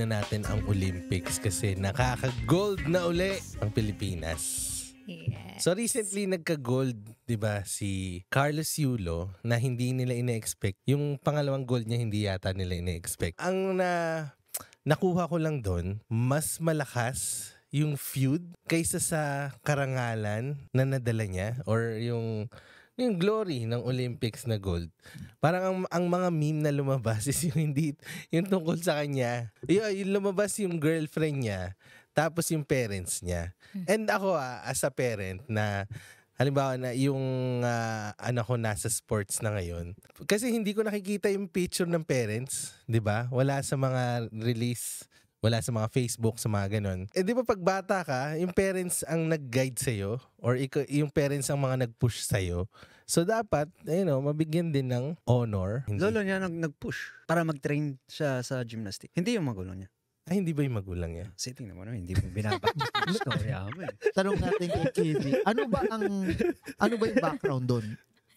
na natin ang Olympics kasi nakaka-gold na uli ang Pilipinas. Yes. So recently nagka-gold, 'di ba, si Carlos Yulo na hindi nila ina-expect. Yung pangalawang gold niya hindi yata nila ina-expect. Ang na nakuha ko lang doon, mas malakas yung feud kaysa sa karangalan na nadala niya or yung yung glory ng Olympics na gold. Parang ang, ang mga meme na lumabas is yung hindi yung tungkol sa kanya. Yung, yung lumabas yung girlfriend niya tapos yung parents niya. And ako ah, as a parent na Halimbawa na yung uh, anak ko nasa sports na ngayon. Kasi hindi ko nakikita yung picture ng parents, 'di ba? Wala sa mga release wala sa mga Facebook, sa mga ganun. Eh di ba pag bata ka, yung parents ang nag-guide sa'yo or yung parents ang mga nag-push sa'yo. So dapat, you know, mabigyan din ng honor. Hindi. Lolo niya nag- nag-push para mag-train siya sa gymnastics. Hindi yung magulang niya. Ay, hindi ba yung magulang niya? Kasi tingnan mo naman, hindi mo binabak yung story ako eh. Tanong natin kay Kitty, ano ba ang, ano ba yung background doon?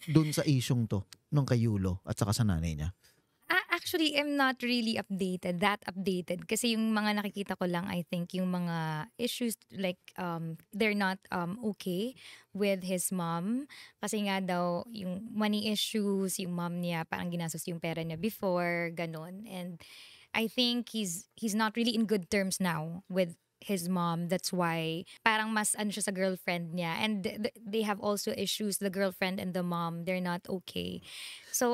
Doon sa isyong to, nung kay Yulo at saka sa nanay niya? actually am not really updated, that updated. Kasi yung mga nakikita ko lang, I think, yung mga issues, like, um, they're not um, okay with his mom. Kasi nga daw, yung money issues, yung mom niya, parang ginastos yung pera niya before, ganun. And I think he's he's not really in good terms now with his mom. That's why parang mas ano siya sa girlfriend niya. And th- they have also issues, the girlfriend and the mom. They're not okay. So,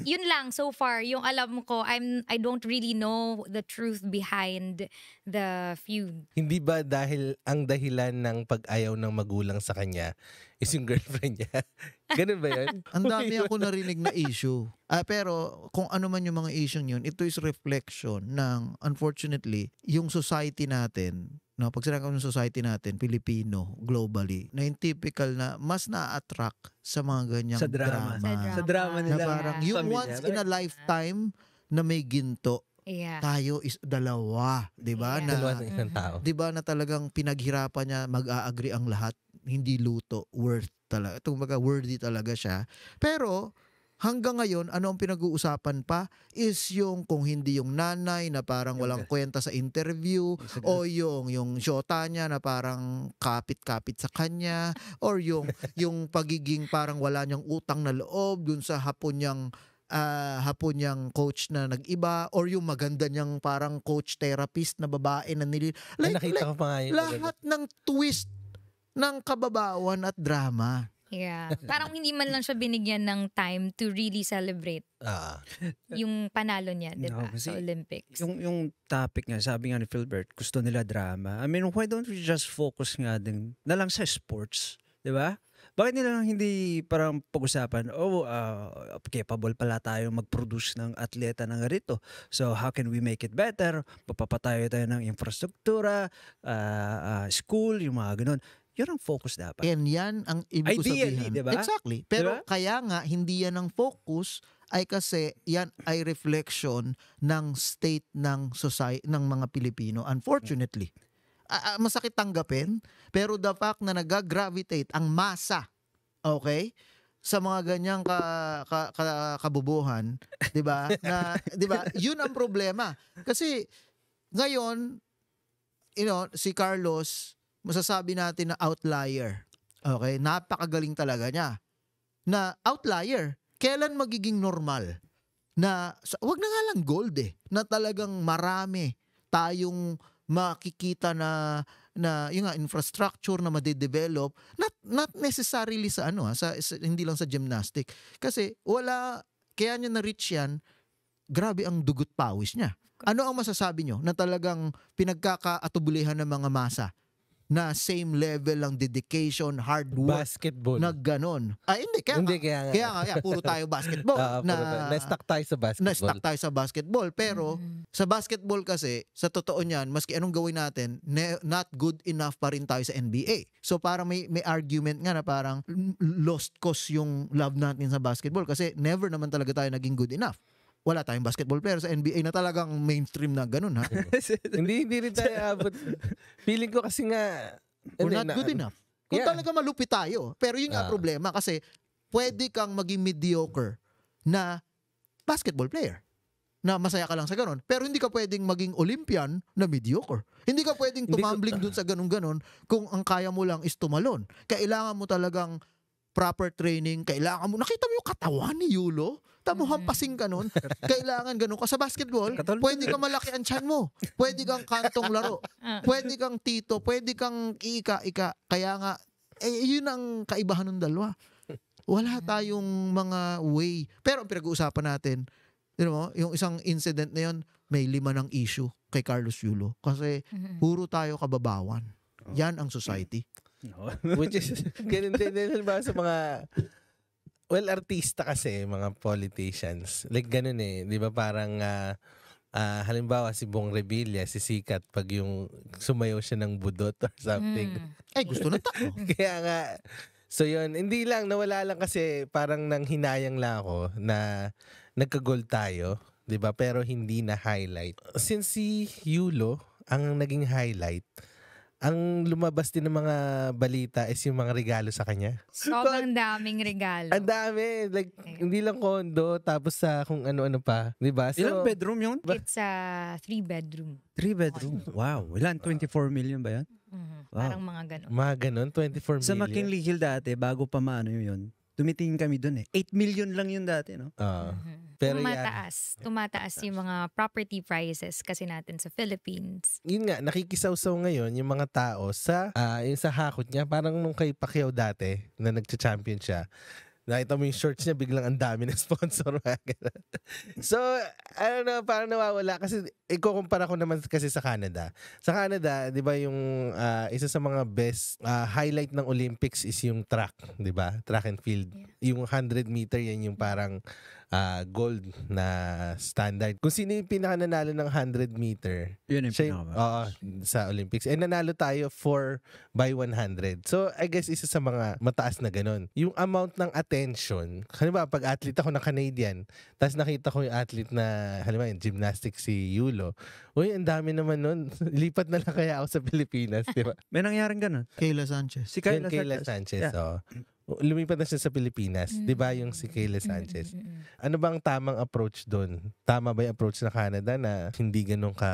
yun lang so far. Yung alam ko, I'm I don't really know the truth behind the feud. Hindi ba dahil ang dahilan ng pag-ayaw ng magulang sa kanya is yung girlfriend niya? Ganun ba yun? ang dami ako narinig na issue. Ah, pero kung ano man yung mga issue yun, ito is reflection ng, unfortunately, yung society natin No, pag sinabi ng society natin, Pilipino, globally, na yung typical na mas na-attract sa mga ganyang sa drama. drama. Sa drama, sa nila. Na parang yeah. once in a lifetime na may ginto, Yeah. Tayo is dalawa, 'di ba? Yeah. Na dalawa ng isang mm-hmm. tao. 'Di ba na talagang pinaghirapan niya mag-aagree ang lahat, hindi luto, worth talaga. Tung baga worthy talaga siya. Pero hanggang ngayon, ano ang pinag-uusapan pa is yung kung hindi yung nanay na parang walang kwenta sa interview o yung yung shota niya na parang kapit-kapit sa kanya or yung yung pagiging parang wala niyang utang na loob dun sa hapon niyang uh, hapon niyang coach na nag-iba or yung maganda niyang parang coach therapist na babae na nili like, Ay, nakita like, ko pa nga lahat ng twist ng kababawan at drama Yeah. Parang hindi man lang siya binigyan ng time to really celebrate uh, yung panalo niya, di ba, no, sa Olympics. Yung, yung topic nga, sabi nga ni Philbert, gusto nila drama. I mean, why don't we just focus nga din na lang sa sports, di ba? Bakit nila hindi parang pag-usapan, oh, uh, capable pala tayo mag-produce ng atleta ng rito. So, how can we make it better? Papapatayo tayo ng infrastruktura, uh, uh, school, yung mga ganun. Yun ang focus dapat. And yan ang ibig ko sabihin. Diba? Exactly. Pero diba? kaya nga, hindi yan ang focus ay kasi yan ay reflection ng state ng society ng mga Pilipino unfortunately uh, masakit tanggapin pero the fact na nagagravitate ang masa okay sa mga ganyang ka, ka, ka kabubuhan 'di ba na 'di ba yun ang problema kasi ngayon you know si Carlos masasabi natin na outlier. Okay, napakagaling talaga niya. Na outlier. Kailan magiging normal? Na wag na nga lang gold eh, na talagang marami tayong makikita na na yung nga, infrastructure na ma-develop not not necessarily sa ano ha, ah, sa, sa hindi lang sa gymnastic kasi wala kaya niya na reach yan grabe ang dugot pawis niya ano ang masasabi niyo na talagang pinagkakaatubulihan ng mga masa na same level ng dedication, hard work. Basketball. Na ganun. Ah, hindi. Kaya, hindi, kaya, nga. kaya, kaya puro tayo basketball. uh, na, tayo. Na-stuck tayo sa basketball. Na-stuck tayo sa basketball. Pero, mm. sa basketball kasi, sa totoo niyan, maski anong gawin natin, ne, not good enough pa rin tayo sa NBA. So, parang may, may argument nga na parang lost cause yung love natin sa basketball kasi never naman talaga tayo naging good enough wala tayong basketball player sa NBA na talagang mainstream na ganun ha. hindi hindi rin tayo abot. Feeling ko kasi nga we're not na, good ano. enough. Kung yeah. talaga malupit tayo. Pero yun nga uh, problema kasi pwede kang maging mediocre na basketball player na masaya ka lang sa ganun. Pero hindi ka pwedeng maging Olympian na mediocre. Hindi ka pwedeng tumambling dun sa ganun-ganun kung ang kaya mo lang is tumalon. Kailangan mo talagang proper training. Kailangan mo, nakita mo yung katawan ni Yulo? Tamuhang mm. pasing ka nun. Kailangan ganun ka. Sa basketball, pwede kang malaki ang chan mo. Pwede kang kantong laro. Ah. Pwede kang tito. Pwede kang iika-ika. Kaya nga, eh, yun ang kaibahan ng dalawa. Wala mm. tayong mga way. Pero ang pinag-uusapan natin, you know, yung isang incident na yun, may lima ng issue kay Carlos Yulo. Kasi mm-hmm. puro tayo kababawan. Yan ang oh. society. No. Which is, ganun din din ba sa mga well, artista kasi, mga politicians. Like ganun eh. Di ba parang, uh, uh, halimbawa si Bong Revilla, si Sikat, pag yung sumayaw siya ng budot or something. Mm. Ay, gusto na ta. Kaya nga, so yun, hindi lang, nawala lang kasi parang nang hinayang lang ako na nagka-goal tayo, di ba? Pero hindi na highlight. Since si Yulo, ang naging highlight, ang lumabas din ng mga balita is yung mga regalo sa kanya. Sobrang daming regalo. Ang dami. Like, okay. hindi lang condo, tapos sa kung ano-ano pa. Di ba? So, Ilang bedroom yun? It's a uh, three bedroom. Three bedroom? Wow. Ilan? 24 million ba yan? Mm-hmm. Wow. Parang mga ganon. Mga ganon? 24 million? Sa McKinley Hill dati, bago pa maano yun, tumitingin kami doon eh. 8 million lang yun dati, no? Oo. Uh. Ah. Mm-hmm. Pero tumataas. Yan, tumataas yung mga property prices kasi natin sa Philippines. Yun nga, nakikisaw-saw ngayon yung mga tao sa, uh, yung sa hakot niya. Parang nung kay Pacquiao dati na nagcha-champion siya. Nakita mo yung shorts niya, biglang ang dami ano na sponsor. so, I don't know, parang nawawala. Kasi, ikukumpara ko naman kasi sa Canada. Sa Canada, di ba yung uh, isa sa mga best uh, highlight ng Olympics is yung track, di ba? Track and field. Yeah. Yung 100 meter, yan yung parang uh, gold na standard. Kung sino yung pinakananalo ng 100 meter, yun yung siya, uh, sa Olympics. And eh, nanalo tayo 4 by 100. So, I guess isa sa mga mataas na ganun. Yung amount ng attention, halimbawa pag athlete ako na Canadian, tapos nakita ko yung athlete na, halimbawa yung gymnastics si Yulo, uy, ang dami naman nun. Lipat na lang kaya ako sa Pilipinas, di ba? May nangyaring ganun. Kayla Sanchez. Si Kayla, Kayla Sanchez. Sanchez, yeah. oh lumipat na siya sa Pilipinas, mm 'di ba yung si Kayla mm-hmm. Sanchez. mm Ano ba ang tamang approach doon? Tama ba yung approach na Canada na hindi ganun ka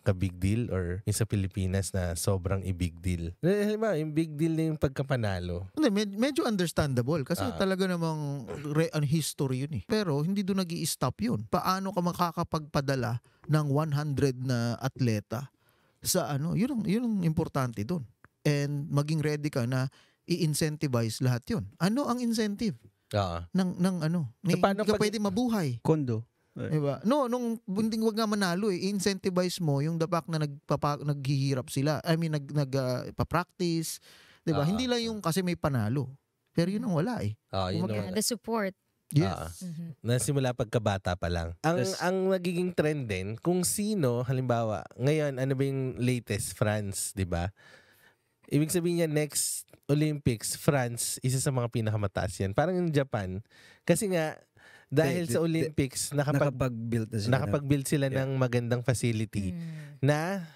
ka big deal or yung sa Pilipinas na sobrang i-big deal? Eh, halimbawa, yung big deal na yung pagkapanalo. Hindi, med- medyo understandable kasi uh, talaga namang re- an history yun eh. Pero hindi doon nag stop yun. Paano ka makakapagpadala ng 100 na atleta sa ano? Yun ang, yun ang importante doon and maging ready ka na i-incentivize lahat yun. Ano ang incentive? Uh-huh. Ng, ng ano? Ni, so, paano ka pati, pwede mabuhay. Kondo. Right. Eh. Diba? No, nung hindi wag nga manalo eh, incentivize mo yung dapak na nagpapa, naghihirap sila. I mean, nag, nag uh, ah, pa-practice. Diba? Uh-huh. Hindi lang yung kasi may panalo. Pero yun ang wala eh. Uh, yun Umag- the support. Yes. Uh, mm-hmm. Nasimula pagkabata pa lang. Ang That's, ang nagiging trend din kung sino halimbawa ngayon ano ba yung latest France, 'di ba? Ibig sabihin niya, next Olympics, France, isa sa mga pinakamataas yan. Parang yung Japan. Kasi nga, dahil de, de, sa Olympics, de, nakapag, nakapag-build na sila, nakapag-build sila yeah. ng magandang facility mm. na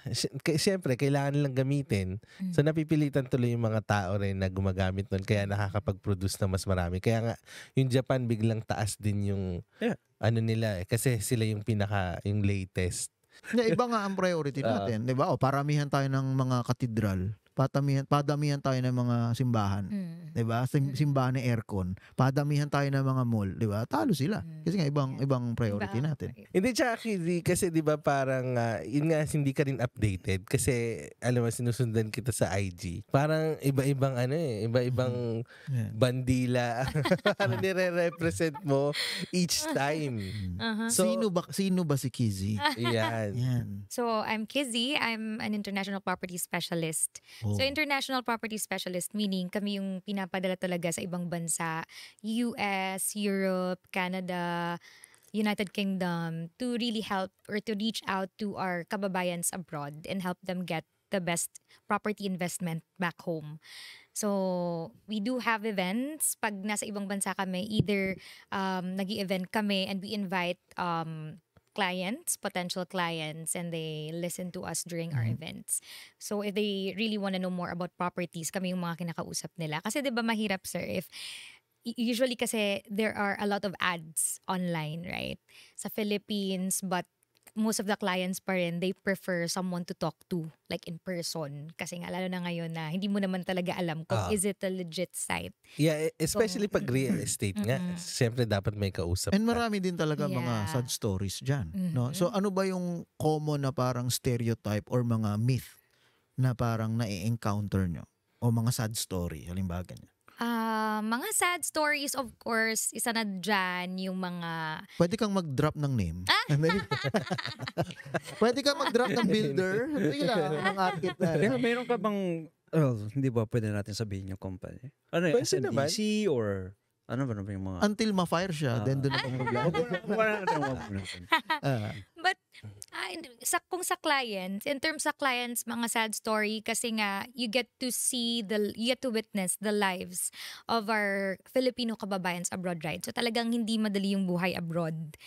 siyempre kailangan nilang gamitin. Mm. So hmm. napipilitan tuloy yung mga tao rin na gumagamit nun kaya nakakapag-produce na mas marami. Kaya nga yung Japan biglang taas din yung yeah. ano nila eh, kasi sila yung pinaka yung latest. Na iba nga ang priority ah. natin, uh, 'di O paramihan tayo ng mga katedral. Padamihan, padamihan tayo ng mga simbahan, mm. 'di ba? Hmm. simbahan ni aircon. Padamihan tayo ng mga mall, 'di ba? Talo sila. Hmm. Kasi nga ibang yeah. ibang priority diba? natin. Hindi siya actually kasi 'di ba parang uh, yun nga hindi ka rin updated kasi alam mo sinusundan kita sa IG. Parang iba-ibang ano eh, iba-ibang hmm. yeah. bandila ano nire-represent mo each time. Uh-huh. So, sino ba sino ba si Kizzy? Yan. Yan. So I'm Kizzy, I'm an international property specialist So international property specialist meaning kami yung pinapadala talaga sa ibang bansa, US, Europe, Canada, United Kingdom to really help or to reach out to our kababayans abroad and help them get the best property investment back home. So, we do have events. Pag nasa ibang bansa kami, either um, nag event kami and we invite um, clients, potential clients, and they listen to us during mm-hmm. our events. So if they really want to know more about properties, kami yung mga kinakausap nila. Kasi 'di ba mahirap sir if usually kasi there are a lot of ads online, right? Sa Philippines, but most of the clients pa rin, they prefer someone to talk to, like in person. Kasi nga, lalo na ngayon na hindi mo naman talaga alam kung uh, is it a legit site. Yeah, e, especially kung, pag real estate nga. mm Siyempre, dapat may kausap. And marami ka. din talaga yeah. mga sad stories dyan. Mm-hmm. No? So, ano ba yung common na parang stereotype or mga myth na parang na-encounter nyo? O mga sad story, halimbawa ganyan. Uh, mga sad stories, of course, isa na dyan yung mga... Pwede kang mag-drop ng name. Ah! pwede kang mag-drop ng builder. Hindi lang, ang architect. Pero meron ka bang... Oh, hindi ba pwede natin sabihin yung company? Ano, pwede SMEC or... Ano ba na ano yung mga... Until ma-fire siya, uh, then ah. doon na problema. Ah. But uh, sa, kung sa clients, in terms sa clients, mga sad story, kasi nga, you get to see, the you get to witness the lives of our Filipino kababayans abroad, right? So talagang hindi madali yung buhay abroad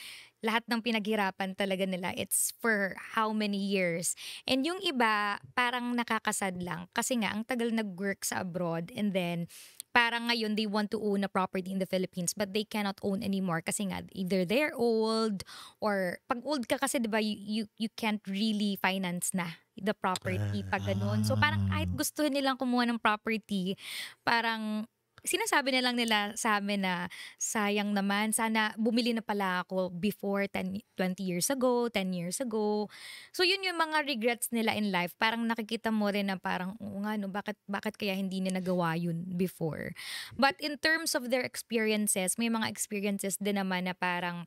lahat ng pinaghirapan talaga nila. It's for how many years. And yung iba, parang nakakasad lang. Kasi nga, ang tagal nag-work sa abroad. And then, parang ngayon they want to own a property in the Philippines but they cannot own anymore kasi nga either they're old or pag old ka kasi 'di ba you, you you can't really finance na the property pag ganun. So parang kahit ah. gusto nilang kumuha ng property, parang sinasabi na lang nila sa amin na sayang naman, sana bumili na pala ako before 10, 20 years ago, 10 years ago. So yun yung mga regrets nila in life. Parang nakikita mo rin na parang, oo nga, no, bakit, bakit kaya hindi na nagawa yun before? But in terms of their experiences, may mga experiences din naman na parang,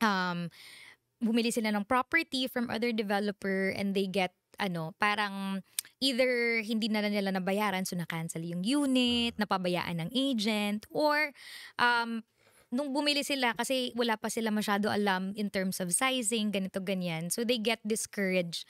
um, bumili sila ng property from other developer and they get ano, parang either hindi na nila nabayaran so na-cancel yung unit, mm. napabayaan ng agent, or um, nung bumili sila kasi wala pa sila masyado alam in terms of sizing, ganito ganyan. So they get discouraged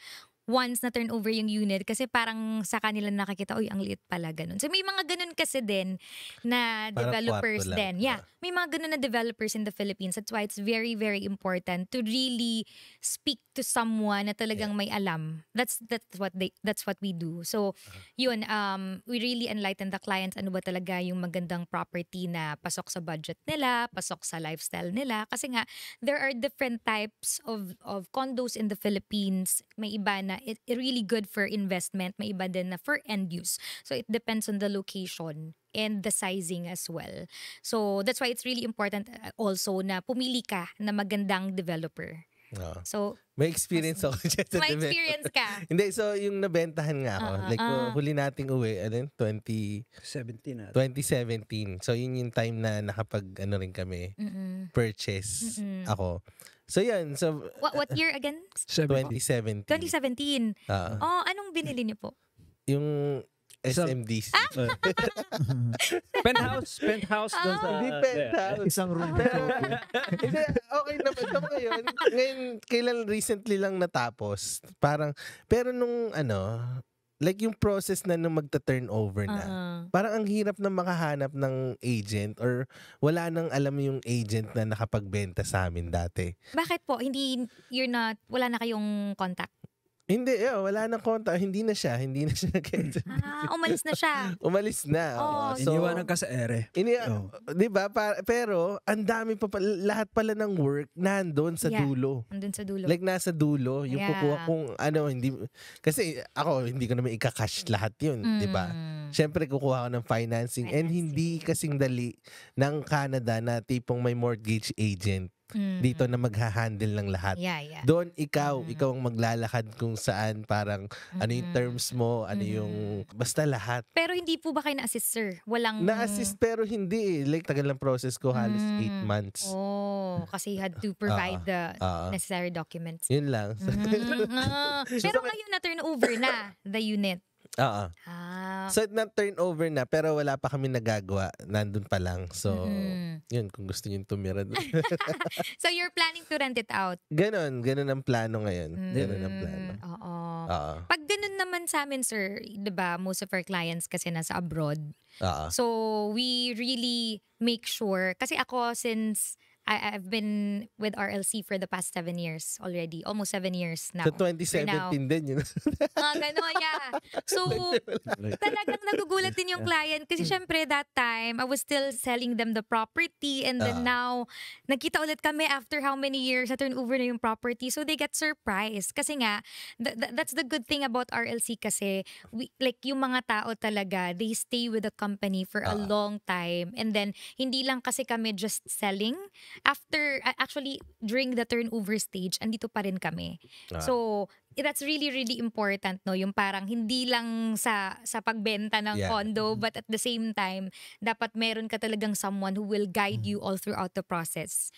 once na turn over yung unit kasi parang sa kanila nakakita, uy, ang liit pala, ganun. So may mga ganun kasi din na developers din. Yeah, may mga ganun na developers in the Philippines. That's why it's very, very important to really speak to someone na talagang yeah. may alam. That's that's what they that's what we do. So, uh-huh. yun, um, we really enlighten the clients ano ba talaga yung magandang property na pasok sa budget nila, pasok sa lifestyle nila. Kasi nga, there are different types of, of condos in the Philippines. May iba na it, it really good for investment, may iba din na for end use. So it depends on the location and the sizing as well. So that's why it's really important uh, also na pumili ka na magandang developer. Oh. So, may experience ako dyan sa May developer. experience ka. Hindi, so yung nabentahan nga ako. Uh, like, uh, huli nating uwi, ano 20... 17 2017. So, yun yung time na nakapag, ano rin kami, Mm-mm. purchase Mm-mm. ako. So yan. So, what, what year again? 2017. 2017. Uh, oh, anong binili niyo po? Yung SMDC. Ah! Oh. penthouse, penthouse oh. Ah. doon sa... Hindi penthouse. Yeah. Isang room. Pero, okay naman. Sa ngayon, ngayon, kailan recently lang natapos. Parang, pero nung ano, like yung process na nung magta-turn over na. Uh-huh. Parang ang hirap na makahanap ng agent or wala nang alam yung agent na nakapagbenta sa amin dati. Bakit po? Hindi, you're not, wala na kayong contact? Hindi, eh, oh, wala nang konta. Hindi na siya. Hindi na siya nag-SMBC. Ah, umalis na siya. umalis na. Oh, so, Iniwanan ka sa ere. Ini, oh. Di ba? pero, ang dami pa, pa, lahat pala ng work nandun sa yeah, dulo. Nandun sa dulo. Like, nasa dulo. Yung yeah. kukuha kong, ano, hindi, kasi ako, hindi ko naman ikakash lahat yun. Mm. Di ba? Mm. Siyempre, kukuha ko ng financing. financing. And hindi kasing dali ng Canada na tipong may mortgage agent Mm-hmm. Dito na magha-handle ng lahat. Yeah, yeah. Doon ikaw, mm-hmm. ikaw ang maglalakad kung saan parang mm-hmm. ano yung mm-hmm. terms mo, ano mm-hmm. yung basta lahat. Pero hindi po ba kayo na-assist sir? Walang Na-assist pero hindi eh. Like tagal ng process ko halos 8 mm-hmm. months. Oh, kasi you had to provide uh, the uh, necessary documents. Yun lang. mm-hmm. pero ngayon na turnover na the unit. Oo. Ah. So, na-turn over na, pero wala pa kami nagagawa. Nandun pa lang. So, mm. yun, kung gusto nyo tumira. so, you're planning to rent it out? Ganon. Ganon ang plano ngayon. Mm. Ganon ang mm, plano. Oo. Oo. Pag ganon naman sa amin, sir, di ba, most of our clients kasi nasa abroad. Oo. So, we really make sure, kasi ako, since I, I've been with RLC for the past seven years already. Almost seven years now. Sa 2017 now. din yun. uh, ah, gano'n, yeah. So, talagang nagugulat din yung client kasi mm. syempre that time, I was still selling them the property and then uh. now, nagkita ulit kami after how many years na turnover na yung property. So, they get surprised. Kasi nga, th- th- that's the good thing about RLC kasi, we, like yung mga tao talaga, they stay with the company for uh. a ah. long time and then, hindi lang kasi kami just selling, after, uh, actually, during the turnover stage, andito pa rin kami. Ah. So, that's really really important no yung parang hindi lang sa sa pagbenta ng yeah. condo mm-hmm. but at the same time dapat meron ka talagang someone who will guide mm. you all throughout the process.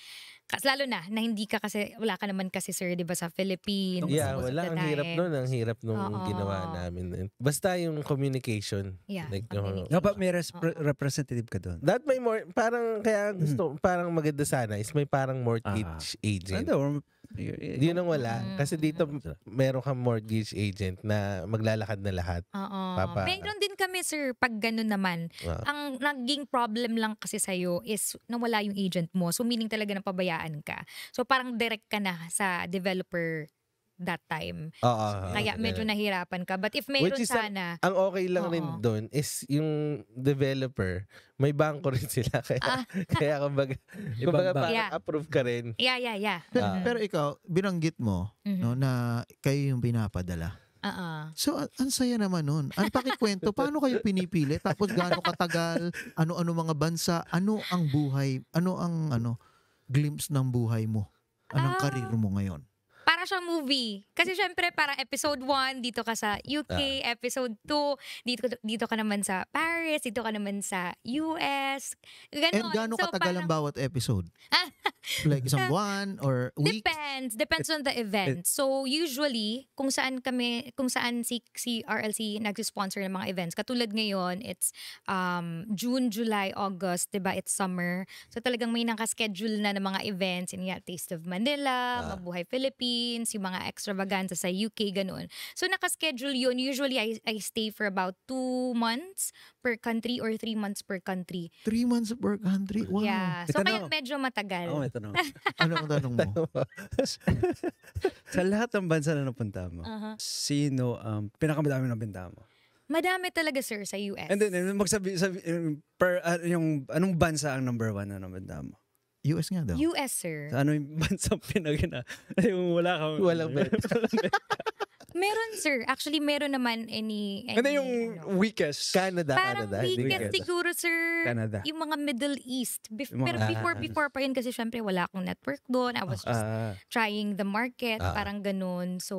Kasi lalo na na hindi ka kasi wala ka naman kasi sir 'di ba sa Philippines. Yeah, wala ang hirap noon, ang hirap nung Oo. ginawa namin. Basta yung communication. Yeah, like uh, communication. No, dapat may res- representative ka doon. That may more parang kaya gusto mm. parang maganda sana is may parang mortgage uh-huh. agent. Ano, yun ang wala. Mm. Kasi dito, meron kang mortgage agent na maglalakad na lahat. Oo. Papa, meron din kami, sir, pag ganun naman. Uh, ang naging problem lang kasi sa'yo is nawala yung agent mo. So, meaning talaga na pabayaan ka. So, parang direct ka na sa developer that time. Oo. Uh, so, kaya medyo nahirapan ka. But if mayroon Which is sana... Ang, ang okay lang oo. rin doon is yung developer, may banko rin sila. Kaya, ah. kaya kumbaga, kumbaga parang yeah. approve ka rin. Yeah, yeah, yeah. Pero, uh, ah. pero ikaw, binanggit mo mm-hmm. no, na kayo yung pinapadala. Uh-uh. So, ang saya naman nun. Ang pakikwento, paano kayo pinipili? Tapos gaano katagal? Ano-ano mga bansa? Ano ang buhay? Ano ang ano glimpse ng buhay mo? Anong uh, karir mo ngayon? para siyang movie. Kasi syempre, parang episode 1, dito ka sa UK, uh. Ah. episode 2, dito, dito ka naman sa Paris, dito ka naman sa US. Ganon. And gano'ng so, katagal parang, ang bawat episode? like isang uh, buwan or week? Depends. Depends on the event. So usually, kung saan kami, kung saan si, si RLC nag-sponsor ng mga events. Katulad ngayon, it's um, June, July, August, ba diba? It's summer. So talagang may nakaschedule na ng mga events. yeah, Taste of Manila, uh. Mabuhay Philippines, Philippines, yung mga extravaganza sa UK, ganun. So nakaschedule yun. Usually I, I stay for about two months per country or three months per country. Three months per country? Wow. Yeah. So kaya medyo matagal. oh, ito no. ano ang tanong mo? sa lahat ng bansa na napunta mo, uh-huh. sino ang um, pinakamadami na pinta mo? Madami talaga sir sa US. And then, magsabi, sabi, per, uh, yung, anong bansa ang number one na nabanda mo? US nga daw. US, sir. Sa ano yung bansang pinagana? yung wala kang... Walang bet. meron, sir. Actually, meron naman any... any ano yung ano. weakest? Canada. Parang Canada, weakest Canada. siguro, sir. Canada. Yung mga Middle East. Bef- mga, pero before, ah, before pa yun kasi syempre wala akong network doon. I was ah, just ah, trying the market. Ah, parang ganun. So,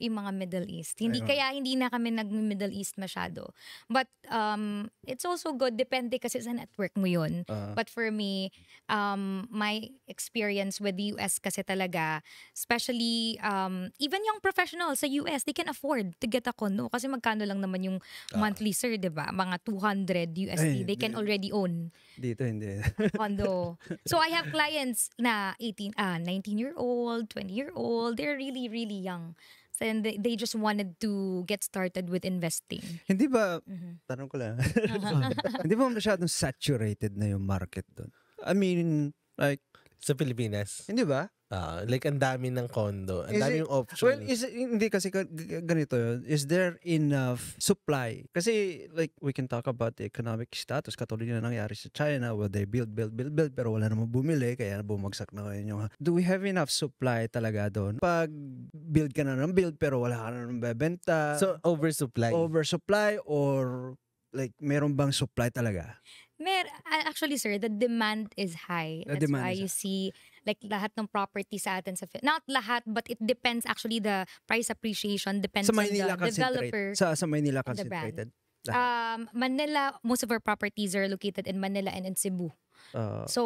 yung mga Middle East. Hindi Ayun. kaya hindi na kami nag-Middle East masyado. But um it's also good depende kasi sa network mo yun. Uh-huh. But for me, um my experience with the US kasi talaga, especially um even yung professionals sa US, they can afford to get a condo kasi magkano lang naman yung uh-huh. monthly sir, 'di ba? Mga 200 USD Ay, they can dito, already own. Dito hindi. condo. So I have clients na 18 ah 19 year old, 20 year old, they're really really young then they, they just wanted to get started with investing. Hindi ba, mm-hmm. tanong ko lang, uh-huh. hindi ba masyadong saturated na yung market doon? I mean, like, sa Pilipinas? Hindi ba? Uh, like ang dami ng condo, ang dami yung option. Well, eh. is, hindi kasi ganito yun. Is there enough supply? Kasi like we can talk about the economic status. Katulad na nangyari sa China. Well, they build, build, build, build. Pero wala namang bumili. Kaya bumagsak na ngayon yung... Do we have enough supply talaga doon? Pag build ka na ng build pero wala ka na ng bebenta. So, oversupply. Oversupply or like meron bang supply talaga? Mer actually sir, the demand is high. The That's why you high. see like lahat ng property sa atin sa not lahat but it depends actually the price appreciation depends sa Manila on the developer sa sa Manila concentrated um Manila most of our properties are located in Manila and in Cebu Uh, so,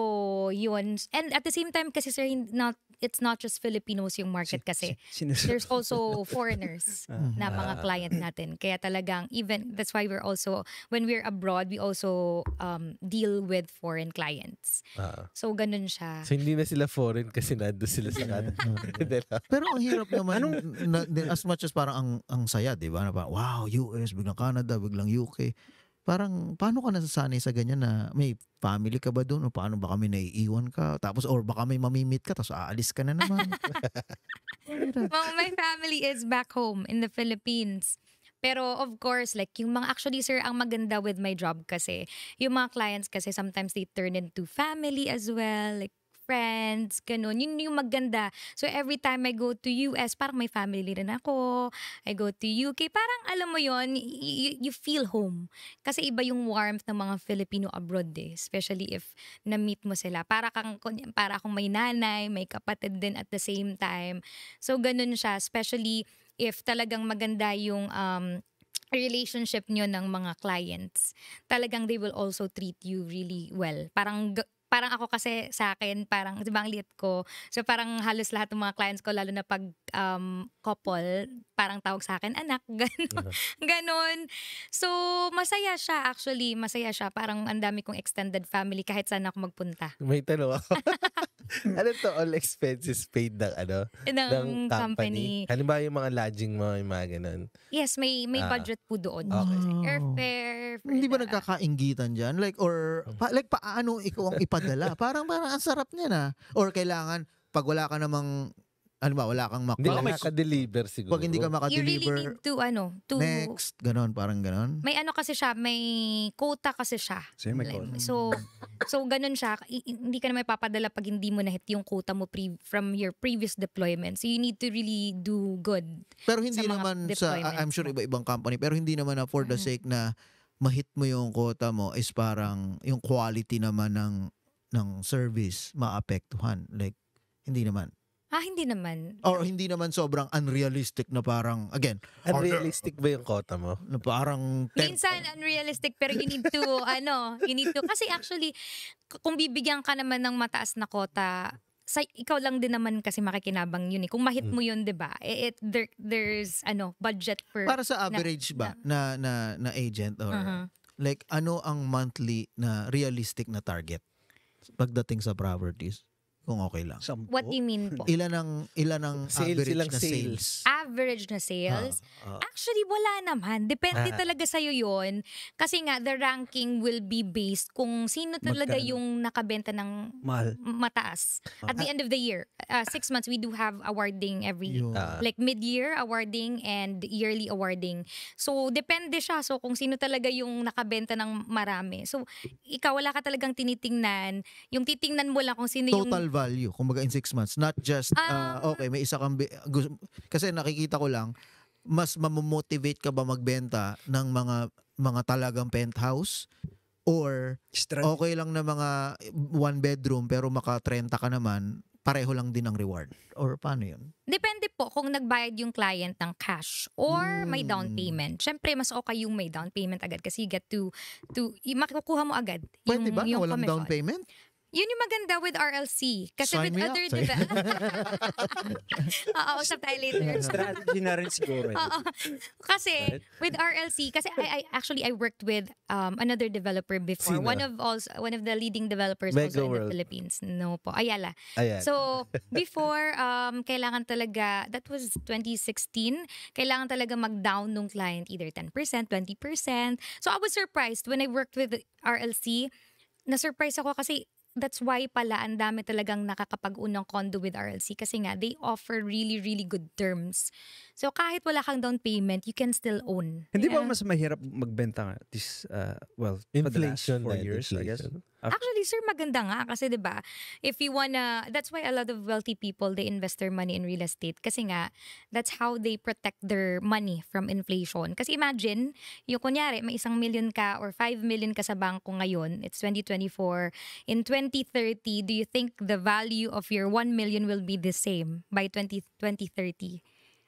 yun. And at the same time, kasi sir, not, it's not just Filipinos yung market kasi. There's also foreigners ah. na mga client natin. Kaya talagang even that's why we're also when we're abroad, we also um, deal with foreign clients. Ah. So ganun siya. So hindi na sila foreign kasi nando sila sa Canada. Pero ang hirap naman Anong, na, as much as parang ang ang saya, 'di ba? Na parang, wow, US biglang Canada, biglang UK parang paano ka nasasanay sa ganyan na may family ka ba doon o paano ba kami naiiwan ka tapos or baka may mamimit ka tapos aalis ka na naman. well, my family is back home in the Philippines. Pero of course, like yung mga actually sir, ang maganda with my job kasi, yung mga clients kasi sometimes they turn into family as well. Like friends, ganun. Yun yung maganda. So every time I go to US, parang may family rin ako. I go to UK, parang alam mo yon y- you feel home. Kasi iba yung warmth ng mga Filipino abroad eh. Especially if na-meet mo sila. Para, kang, para akong may nanay, may kapatid din at the same time. So ganun siya. Especially if talagang maganda yung um, relationship nyo ng mga clients, talagang they will also treat you really well. Parang parang ako kasi sa akin, parang, di ba, ang liit ko. So, parang halos lahat ng mga clients ko, lalo na pag um, couple, parang tawag sa akin, anak, ganon. ganon. So, masaya siya actually, masaya siya. Parang ang dami kong extended family kahit saan ako magpunta. May tanong ako. ano to, all expenses paid ng ano? Ng, ng company. company. ba yung mga lodging mo, yung mga ganun. Yes, may may ah. budget po doon. Ah, okay. Airfare. Hindi ba nagkakaingitan dyan? Like, or, hmm. pa, like, paano ikaw ang ipad padala. parang parang ang sarap niya na. Ah. Or kailangan pag wala ka namang ano ba, wala kang makaka- hindi ka deliver siguro. Pag hindi ka maka-deliver. You really need to, ano, to... Next, ganon, parang ganon. May ano kasi siya, may quota kasi siya. So, may quota. So, so ganon siya. Hindi ka na may papadala pag hindi mo na-hit yung quota mo pre- from your previous deployment. So, you need to really do good. Pero hindi sa naman sa, ah, I'm sure iba-ibang company, pero hindi naman na for the mm-hmm. sake na ma-hit mo yung quota mo is parang yung quality naman ng ng service maapektuhan? Like, hindi naman. Ah, hindi naman. Or hindi naman sobrang unrealistic na parang, again. Unrealistic ba yung kota mo? Na parang... Ten- Minsan unrealistic pero you need to, ano, you need to. Kasi actually, kung bibigyan ka naman ng mataas na kota, sa ikaw lang din naman kasi makikinabang yun eh. Kung mahit mo hmm. yun, 'di ba? It, there, there's ano, budget per Para sa average na, ba na na na, na agent or uh-huh. like ano ang monthly na realistic na target? pagdating sa properties kung okay lang. Sampo? What do you mean po? Ilan ang, ilan ang sales, average ilang na sales? Average na sales? Uh, uh, Actually, wala naman. Depende uh, talaga sa'yo yon Kasi nga, the ranking will be based kung sino talaga magkano? yung nakabenta ng Mahal. mataas. Uh, At the end of the year, uh, six months, we do have awarding every, uh, like mid-year awarding and yearly awarding. So, depende siya. So, kung sino talaga yung nakabenta ng marami. So, ikaw wala ka talagang tinitingnan. Yung titingnan mo lang kung sino total yung value, kumbaga in six months, not just, uh, okay, may isa kang, kasi nakikita ko lang, mas mamomotivate ka ba magbenta ng mga mga talagang penthouse or Strand. okay lang na mga one bedroom pero maka 30 ka naman pareho lang din ang reward or paano yun? Depende po kung nagbayad yung client ng cash or mm. may down hmm. payment. syempre mas okay yung may down payment agad kasi you get to, to makukuha mo agad yung, Pwede ba yung na walang commission. down payment? Yun yung maganda with RLC. Kasi Sign with other, di ba? Oo, usap tayo later. Strategy na rin siguro. Kasi, right? with RLC, kasi I, I actually, I worked with um, another developer before. Sina? One of also, one of the leading developers Mega also World. in the Philippines. No po. Ayala. Ayala. So, before, um, kailangan talaga, that was 2016, kailangan talaga mag-down nung client either 10%, 20%. So, I was surprised when I worked with RLC, na-surprise ako kasi that's why pala ang dami talagang nakakapag-unang condo with RLC kasi nga they offer really really good terms. So kahit wala kang down payment, you can still own. Hindi yeah. ba mas mahirap magbenta nga this uh, well, inflation for the last four years, inflation. I guess. Actually, sir, maganda nga kasi 'di ba? If you wanna that's why a lot of wealthy people they invest their money in real estate kasi nga that's how they protect their money from inflation. Kasi imagine, yung kunyari may isang million ka or 5 million ka sa bangko ngayon, it's 2024, in 2030, do you think the value of your 1 million will be the same by 20 2030?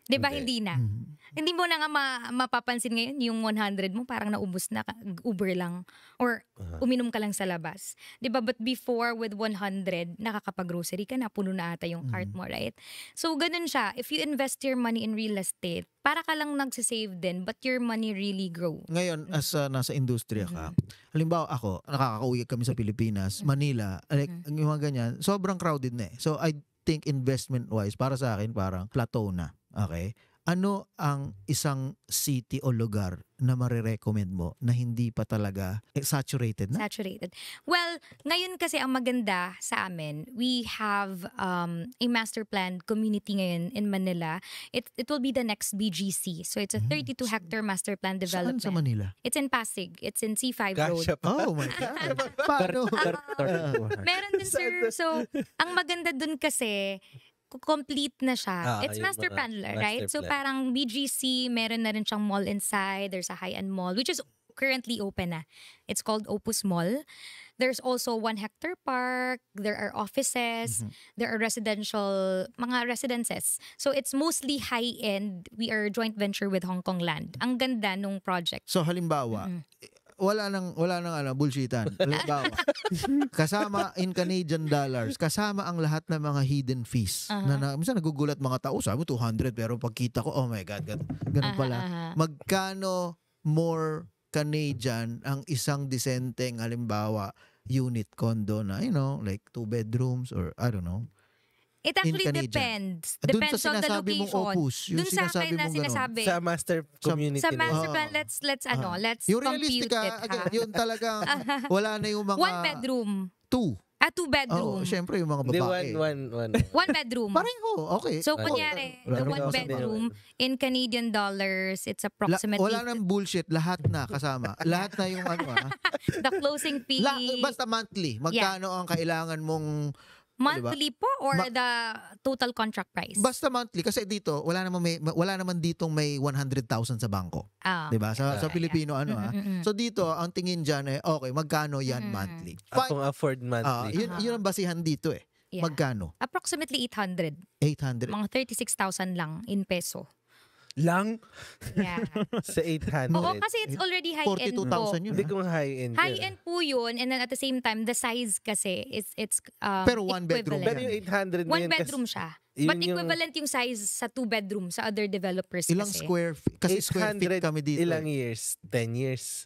'Di ba hindi. hindi na? Mm-hmm. Hindi mo na nga ma- mapapansin ngayon yung 100 mo parang naubos na Uber lang or uh-huh. uminom ka lang sa labas. 'Di ba? But before with 100, nakakapag-grocery ka na, puno na ata yung mm-hmm. cart mo, right? So ganun siya. If you invest your money in real estate, para ka lang nagsisave din but your money really grow. Ngayon mm-hmm. as uh, nasa industriya ka, mm-hmm. halimbawa ako, nakakauwi kami sa mm-hmm. Pilipinas, mm-hmm. Manila, like mm-hmm. yung mga ganyan, sobrang crowded na eh. So I think investment wise para sa akin parang plateau na. Okay? Ano ang isang city o lugar na marirecommend mo na hindi pa talaga eh, saturated na? Saturated. Well, ngayon kasi ang maganda sa amin, we have um, a master plan community ngayon in Manila. It it will be the next BGC. So it's a 32 hmm, hectare master plan development. Saan sa Manila? It's in Pasig. It's in C5 Road. Gosh, oh my God. Paano? Uh, meron din sir. So ang maganda dun kasi complete na siya. Ah, It's master plan, master right? Plan. So parang BGC, meron na rin siyang mall inside. There's a high-end mall, which is currently open na. It's called Opus Mall. There's also one hectare park. There are offices. Mm-hmm. There are residential, mga residences. So it's mostly high-end. We are joint venture with Hong Kong Land. Ang ganda nung project. So halimbawa, mm-hmm wala nang wala nang ano bullshitan. kasama in Canadian dollars, kasama ang lahat ng mga hidden fees. Uh-huh. Na, na minsan nagugulat mga tao, sabi 200 pero pagkita ko, oh my god, gan, ganun uh-huh, pala. Uh-huh. uh-huh. Magkano more Canadian ang isang disenteng halimbawa unit condo na you know like two bedrooms or I don't know It actually depends. depends on the location. Opus, Doon sa sinasabi akin na sinasabi. Sa master community. Sa, sa master plan, uh, let's, let's uh, ano, ah. let's yung compute it. Again, yun talaga, wala na yung mga... One bedroom. Two. Ah, two bedroom. Oh, syempre yung mga babae. Hindi, one, one, one. one bedroom. Pareho, oh, okay. So, kunyari, the one bedroom, in Canadian dollars, it's approximately... La, wala nang bullshit, lahat na kasama. lahat na yung ano ah. the closing fee. La, basta monthly. Magkano yeah. ang kailangan mong Monthly diba? po or Ma- the total contract price? Basta monthly kasi dito wala naman may wala naman ditong may 100,000 sa bangko. Oh, 'Di ba? Sa, yeah. sa Pilipino yeah. ano mm ha. Ah. So dito ang tingin diyan eh okay, magkano 'yan mm-hmm. monthly? Five, ah, Akong afford monthly. Uh, 'Yun uh-huh. 'yun ang basihan dito eh. Yeah. Magkano? Approximately 800. 800. Mga 36,000 lang in peso lang? Yeah. sa 800. Oo, kasi it's already high-end po. 42,000 yun. Hindi ah. kung high-end. High-end ah. po yun. And then at the same time, the size kasi, it's, it's um, Pero one bedroom. Pero yung 800 One bedroom siya. Yun But equivalent yung, yung size sa two bedroom sa other developers Ilang kasi. square feet? Kasi square feet kami dito. Eh. Ilang years? 10 years?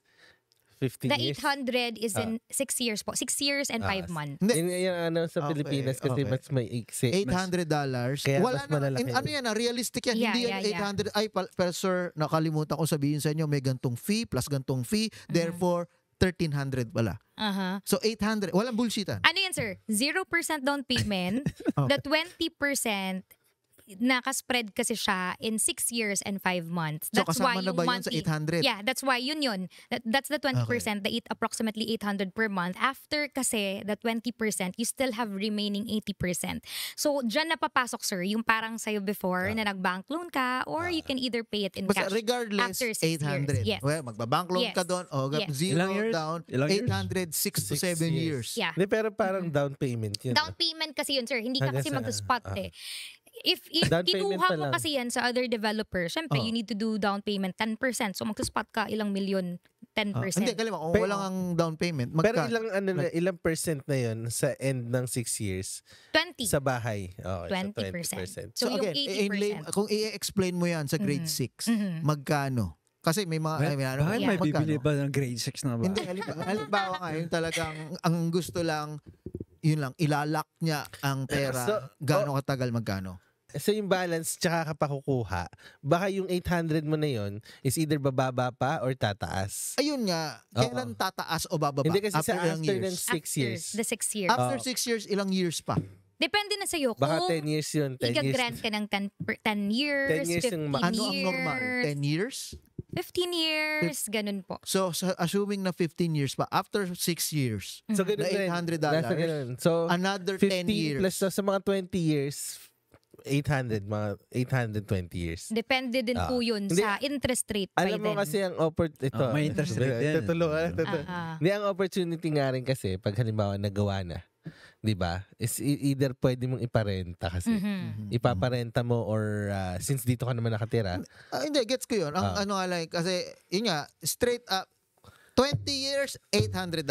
15 the years? The 800 is in 6 uh, ah. years po. 6 years and 5 uh, ah, months. Yun yung ano sa okay, Pilipinas kasi okay. mas may iksi. 800 dollars. Kaya Wala mas malalaki. Na, ano yan, ah, realistic yan. Yeah, Hindi yeah, 800. Yeah. Ay, pero sir, nakalimutan ko sabihin sa inyo, may gantong fee plus gantong fee. Mm-hmm. Therefore, 1,300 wala. Uh-huh. So, 800. Walang bullshitan. Ano yan, sir? 0% down payment. okay. The 20% nakaspread kasi siya in 6 years and 5 months. That's so why na ba monthly, sa 800? Yeah, that's why yun yun. That, that's the 20%, okay. the eight, approximately 800 per month. After kasi the 20%, you still have remaining 80%. So dyan na papasok sir, yung parang sa'yo before yeah. na nag-bank loan ka or yeah. you can either pay it in Basta cash regardless, after 800. years. Yes. Well, magbabank loan yes. ka doon, oh, yes. zero Ilang years? down, Ilang 800, 6 to 7 years. years. Yeah. Hindi, pero parang mm-hmm. down payment yun. Down payment kasi yun sir, hindi ka kasi mag-spot ano, ah. eh if, if down kinuha mo kasi yan sa other developer, syempre, oh. you need to do down payment 10%. So, magsuspot ka ilang million, 10%. Ah, oh. Hindi, kalima, kung pero, walang ang down payment, magka. Pero ilang, ano, like, ilang percent na yon sa end ng 6 years? 20. Sa bahay. Okay, 20%. So, 20%. So, so again, yung 80%. Lay, kung i-explain mo yan sa mm-hmm. grade 6, mm-hmm. mm-hmm. magkano? Kasi may mga... Well, may, ano, yeah. may bibili ba ng grade 6 na ba? Hindi, halimbawa nga, yung talagang ang gusto lang, yun lang, ilalak niya ang pera, so, gano'ng katagal magkano? sa yung balance tsaka ka pakukuha, baka yung 800 mo na yon is either bababa pa or tataas. Ayun nga, Oo. kailan tataas o bababa? Hindi kasi after sa ilang after ng 6 years. The six years. After 6 years, ilang years pa? Depende na sa'yo kung Baka 10 years yun. 10 years. Iga-grant ka ng 10, 10 years, 10 years yung 15 ma- years. Ano ang normal? 10 years? 15 years, ganun po. So, so assuming na 15 years pa, after 6 years, So, ganun na $800, Nasa So, another 10 years. plus so, sa mga 20 years, 800 mga 820 years. Depende din uh, po ah. 'yun hindi, sa interest rate alam by Alam mo then. kasi ang opportunity ah, ito. Oh, may interest rate din. Tutulungan. Ah. Hindi ang opportunity nga rin kasi pag halimbawa nagawa na. 'di ba? Is either pwede mong iparenta kasi. Mm-hmm. Ipaparenta mo or uh, since dito ka naman nakatira. Uh, hindi gets ko yun. Ang uh, ano nga like kasi yun nga straight up 20 years, $800.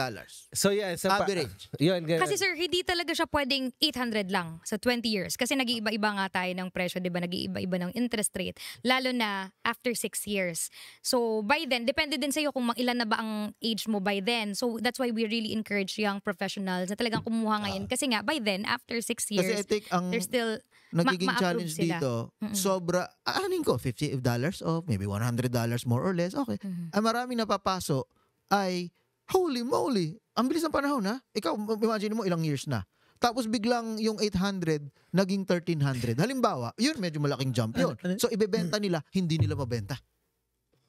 So yeah, so average. Pa, yun, ganun. Kasi sir, hindi talaga siya pwedeng 800 lang sa 20 years kasi nag-iiba-iba nga tayo ng presyo, 'di ba? Nag-iiba-iba ng interest rate lalo na after 6 years. So by then, depende din sa iyo kung ilan na ba ang age mo by then. So that's why we really encourage young professionals na talagang kumuha ah. ngayon kasi nga by then after 6 years, kasi I think ang they're still nagiging challenge sila. dito. Mm-mm. Sobra, aanin ko $50 o maybe $100 more or less. Okay. Mm-hmm. Ang ah, maraming napapaso ay, holy moly, ang bilis ng panahon ha. Ikaw, imagine mo ilang years na. Tapos biglang yung 800 naging 1300. Halimbawa, yun medyo malaking jump ano, yun. Ano? So ibebenta nila, hindi nila mabenta.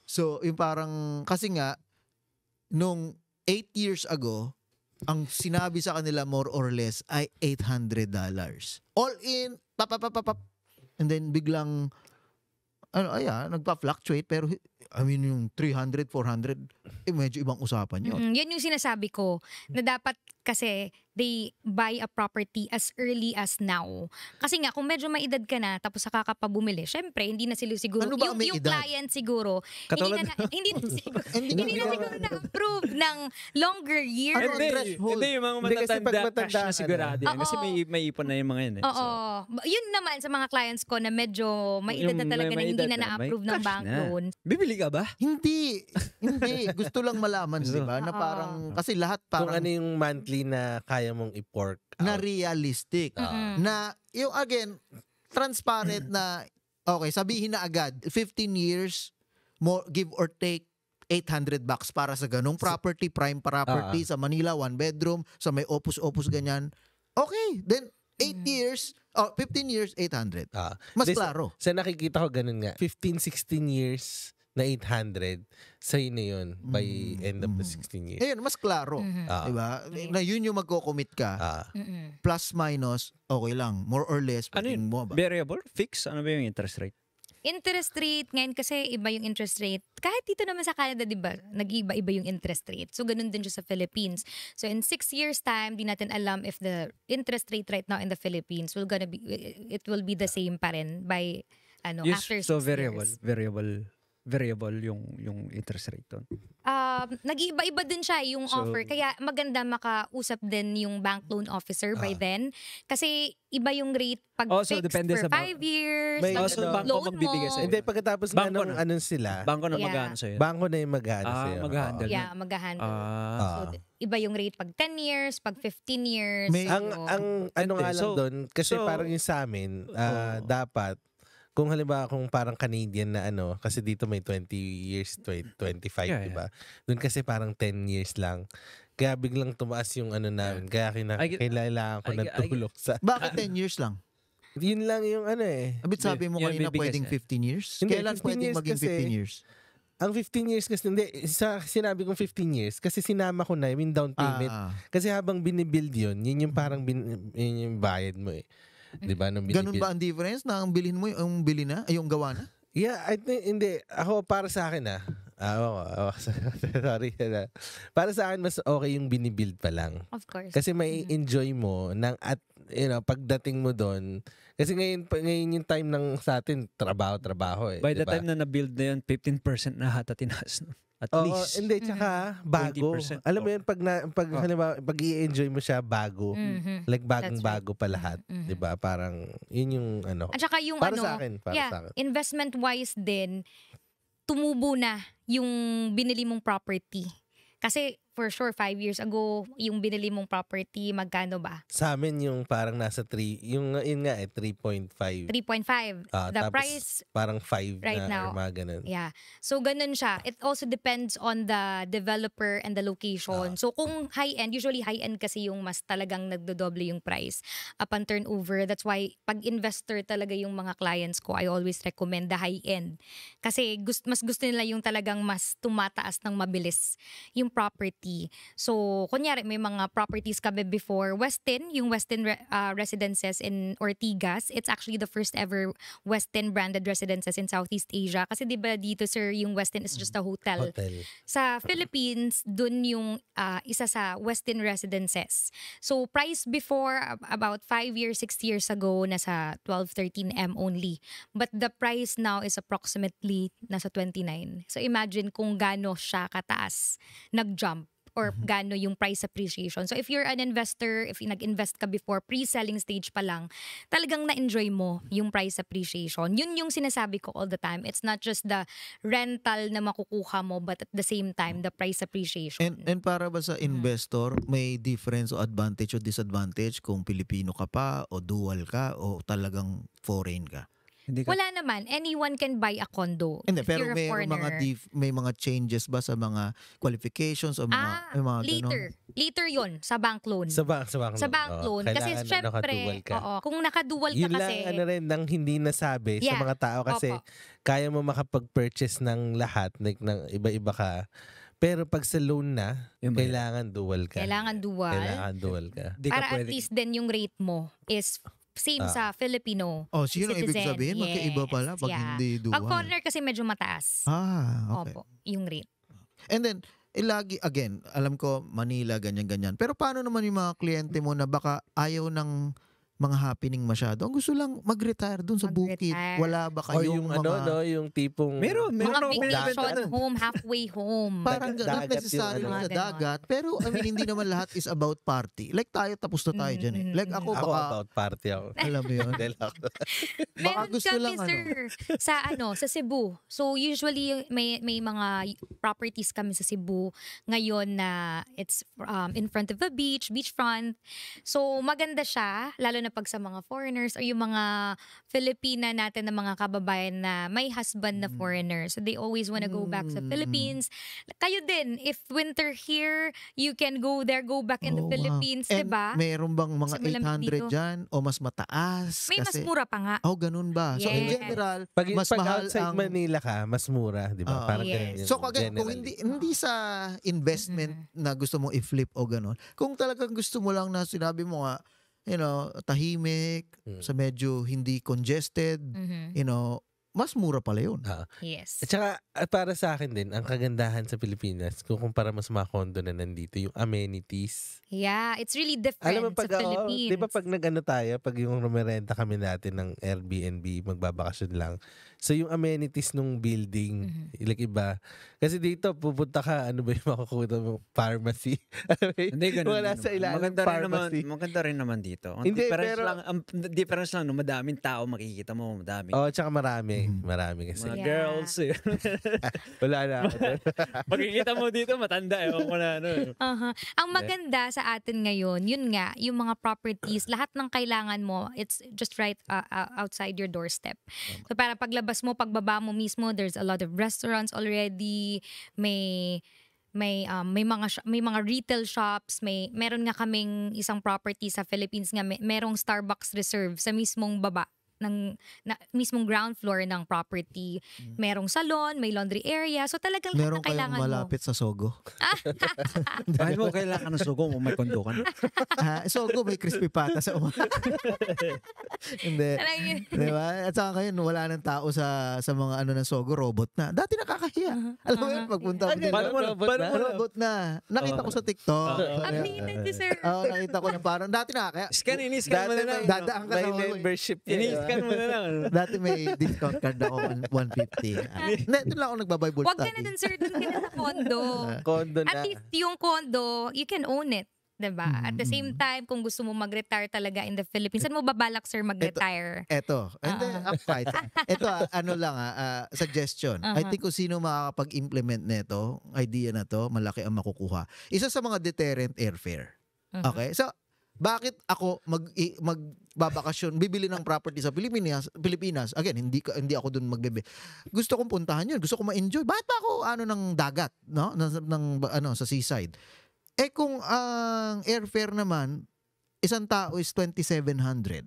So yung parang kasi nga nung 8 years ago, ang sinabi sa kanila more or less ay 800 All in, pap, And then biglang ano, ayan, nagpa-fluctuate pero I mean, yung 300, 400, eh medyo ibang usapan yun. Mm, yan yung sinasabi ko, na dapat kasi they buy a property as early as now. Kasi nga, kung medyo may edad ka na, tapos saka ka pa bumili, syempre, hindi na sila siguro, ano ba yung, yung client siguro, Katulad hindi na, na, hindi na siguro, hindi, na na-approve ng longer year. Ano hindi, threshold? Hindi, yung mga matatanda, cash na sigurado yan. Kasi may, may ipon na yung mga yan. Eh. Oo. So. Yun naman sa mga clients ko na medyo may edad na talaga na hindi na na-approve ng bank loan. Bibili ka ba? Hindi. Hindi. Gusto lang malaman, di ba? Na parang, kasi lahat parang... Kung ano yung monthly na kaya kaya mong i-pork out. Na realistic. Uh-huh. Na, yung again, transparent na, okay, sabihin na agad, 15 years, more, give or take, 800 bucks para sa ganong property, prime property, uh-huh. sa Manila, one bedroom, sa may opus-opus ganyan. Okay, then 8 mm. years, oh, 15 years, 800. Uh, ah. Mas this, klaro. Sa nakikita ko ganun nga, 15, 16 years, na 800 sa inyo yun by mm. end of the 16 mm. years. Ayun, mas klaro. Mm-hmm. diba? mm Na yun yung magko-commit ka. Uh, mm-hmm. Plus, minus, okay lang. More or less, ano yun? mo ba? Variable? Fix? Ano ba yung interest rate? Interest rate, ngayon kasi iba yung interest rate. Kahit dito naman sa Canada, di ba, nag-iba-iba yung interest rate. So, ganun din siya sa Philippines. So, in six years time, di natin alam if the interest rate right now in the Philippines will gonna be, it will be the same pa rin by, ano, yes, after six so variable, years. variable variable yung yung interest rate doon? Uh, nag-iiba-iba din siya eh, yung so, offer. Kaya maganda makausap din yung bank loan officer uh, by ah. then. Kasi iba yung rate pag also, oh, fixed depende for 5 years. May also no, bangko magbibigay sa. Hindi, pagkatapos ng nung na, anong sila. Bangko na yeah. mag-aano sa'yo. Bangko na yung mag-aano ah, sa'yo. Mag-handle. Oh. Yeah, mag-handle. Ah. So, iba yung rate pag 10 years, pag 15 years. May, so, ang, ang ano nga lang so, doon, kasi so, parang yung sa amin, uh, oh. dapat kung halimbawa kung parang Canadian na ano, kasi dito may 20 years, 20, 25, yeah, di ba? Yeah. Doon kasi parang 10 years lang. Kaya biglang tumaas yung ano namin. Kaya kina- get, kailangan ko ng tulog sa... Bakit 10 years lang? Yun lang yung ano eh. Abit sabi mo yeah, kanina pwedeng 15 eh. years? Hindi, Kailan 15 pwedeng years maging kasi, 15 years? Ang 15 years kasi, hindi, sa, sinabi kong 15 years kasi sinama ko na yung down payment. Ah, ah. Kasi habang binibuild yun, yun yung parang bin, yun yung bayad mo eh. 'Di ba? Nung Ganun ba ang difference na ang bilhin mo yung bili na, ay yung gawa na? Yeah, I think hindi ako para sa akin ah. Ah, oh, oh, sorry. Para sa akin mas okay yung binibuild pa lang. Of course. Kasi may mm-hmm. enjoy mo nang at you know, pagdating mo doon kasi ngayon ngayon yung time ng sa atin trabaho trabaho eh. By diba? the time na na-build na yun, 15% na hata tinaas. At Oo, least. Hindi, tsaka mm-hmm. bago. 20% Alam mo yun, pag, na, pag, Oh. halimbawa, pag i-enjoy mo siya bago, Mhm. like bagong right. bago pa lahat. Mhm. 'Di ba Parang, yun yung ano. At saka yung Para ano, sa akin, para yeah, sa akin. investment-wise din, tumubo na yung binili mong property. Kasi for sure, five years ago, yung binili mong property, magkano ba? Sa amin yung parang nasa 3, yung yun nga eh, 3.5. 3.5. Uh, the price. Parang 5 right na now. or mga ganun. Yeah. So, ganun siya. It also depends on the developer and the location. Uh, so, kung high-end, usually high-end kasi yung mas talagang nagdodoble yung price upon turnover. That's why, pag investor talaga yung mga clients ko, I always recommend the high-end. Kasi, gust, mas gusto nila yung talagang mas tumataas ng mabilis yung property property. So, kunyari may mga properties kami before. Westin, yung Westin uh, Residences in Ortigas, it's actually the first ever Westin branded residences in Southeast Asia. Kasi di ba dito sir, yung Westin is just a mm. hotel. hotel. Sa Philippines, dun yung uh, isa sa Westin Residences. So, price before about 5 years, 6 years ago, nasa 12, 13M only. But the price now is approximately nasa 29. So, imagine kung gaano siya kataas nag-jump or mm-hmm. gano yung price appreciation. So if you're an investor, if nag-invest ka before pre-selling stage pa lang, talagang na-enjoy mo yung price appreciation. Yun yung sinasabi ko all the time. It's not just the rental na makukuha mo but at the same time the price appreciation. And, and para ba sa investor, mm-hmm. may difference o advantage o disadvantage kung Pilipino ka pa o dual ka o talagang foreign ka? Hindi ka... Wala naman. Anyone can buy a condo. Hindi, pero may mga dif- may mga changes ba sa mga qualifications o mga, ah, may mga later. Ganun? Later yon sa bank loan. Sa bank, sa bank loan. Sa bank oh, loan. Kasi syempre, ka. oo, kung nakadual ka Yun kasi. Yun lang ano rin nang hindi nasabi yeah, sa mga tao kasi opo. kaya mo makapag-purchase ng lahat, like, ng iba-iba ka. Pero pag sa loan na, yung kailangan dual ka. Kailangan dual. Kailangan dual ka. Para ka pwede. at least then yung rate mo is Same uh, sa Filipino Oh, so yun ang ibig citizen. sabihin? Yes, Magkaiba pala pag yeah. hindi dual. Pag foreigner kasi medyo mataas. Ah, okay. Opo, yung rate. And then, eh, lagi, again, alam ko, Manila, ganyan-ganyan. Pero paano naman yung mga kliyente mo na baka ayaw ng mga happening masyado. Ang gusto lang mag-retire dun sa mag-retire. bukid. Wala ba kayong o yung ano, mga... ano, no, yung tipong... Meron, meron. Mga vacation ano? home, halfway home. Parang dagat not necessary yung, ano. sa dagat. Pero I mean, hindi naman lahat is about party. Like tayo, tapos na tayo dyan eh. Mm-hmm. Like ako, ako baka... about party ako. Alam mo yun? baka gusto kami, lang, ano? sir, ano. sa ano, sa Cebu. So usually, may, may mga properties kami sa Cebu ngayon na it's um, in front of the beach, beachfront. So maganda siya, lalo na na pag sa mga foreigners or yung mga Filipina natin na mga kababayan na may husband na mm. foreigner. So they always want to go back sa mm. Philippines. Kayo din, if winter here, you can go there, go back in the oh, Philippines, wow. di ba? Meron bang mga Kasi 800 dyan o mas mataas? May kasi, mas mura pa nga. Oh, ganun ba? Yes. So in general, pag, mas pag mahal outside ang... Manila ka, mas mura, diba? ba? Uh, Parang yes. So kagad, kung hindi, hindi sa investment mm-hmm. na gusto mong i-flip o ganun, kung talagang gusto mo lang na sinabi mo nga, you know, tahimik, mm. sa medyo hindi congested, mm-hmm. you know, mas mura pala yun. Uh, yes. At saka, ah, para sa akin din, ang kagandahan sa Pilipinas, kung kumpara mas sa mga condo na nandito, yung amenities. Yeah, it's really different Alam mo, pag, sa Philippines. Oh, di ba pag nag-ano tayo, pag yung rumerenta kami natin ng Airbnb, magbabakasyon lang. So yung amenities nung building, mm-hmm. like iba. Kasi dito, pupunta ka, ano ba yung makakuha mo? Pharmacy. Ano Hindi, ganun. Wala ganun. sa ilalim. Maganda rin, naman, maganda rin naman dito. Ang Hindi, difference pero, lang, ang um, difference lang, no, madaming tao makikita mo, madami. Oh, tsaka marami. Mm-hmm. Marami kasi. Mga Yeah. girls eh. Wala na. ako doon. Pagkikita mo dito, matanda eh. Ako na ano. eh. Aha. Uh-huh. Ang maganda sa atin ngayon, yun nga, yung mga properties, lahat ng kailangan mo, it's just right uh, uh outside your doorstep. So para paglabas mo, pagbaba mo mismo, there's a lot of restaurants already, may may um, may mga sho- may mga retail shops, may meron nga kaming isang property sa Philippines nga may, merong Starbucks reserve sa mismong baba ng na, mismong ground floor ng property. Mm. Merong salon, may laundry area. So talagang lahat Meron ng kailangan kayong mo. malapit sa Sogo. Bakit mo kailangan ng Sogo kung may kondo ka na? Ah, sogo may crispy pata sa umaga. Hindi. Alam yun. diba? At saka ngayon, wala nang tao sa sa mga ano ng Sogo, robot na. Dati nakakahiya. Uh-huh. Alam mo yun, uh-huh. pagpunta ko dito. Parang robot na. robot na. Nakita ko sa TikTok. Ang ninit ni sir. Oo, nakita ko na parang dati nakakahiya. Scan, ini-scan mo na lang. Dadaan ka na. By membership. Balikan mo na lang. Dati may discount card ako, 150. Ah. Na, lang ako nagbabible Huwag study. Huwag ka na dun, sir. Doon ka na sa condo. Ah. condo na. At least yung condo, you can own it. 'di ba? Mm-hmm. At the same mm. time, kung gusto mo mag-retire talaga in the Philippines, saan mo babalak sir mag-retire? Ito, ito. and then uh-huh. upside. ito ano lang uh, suggestion. Uh-huh. I think kung sino makakapag-implement nito, idea na 'to, malaki ang makukuha. Isa sa mga deterrent airfare. Uh-huh. Okay? So, bakit ako mag mag babakasyon, bibili ng property sa Pilipinas, Pilipinas. Again, hindi hindi ako doon magbebe. Gusto kong puntahan 'yun, gusto kong ma-enjoy. Bakit pa ako ano ng dagat, no? Ng, ng ano sa seaside. Eh kung ang uh, airfare naman isang tao is 2700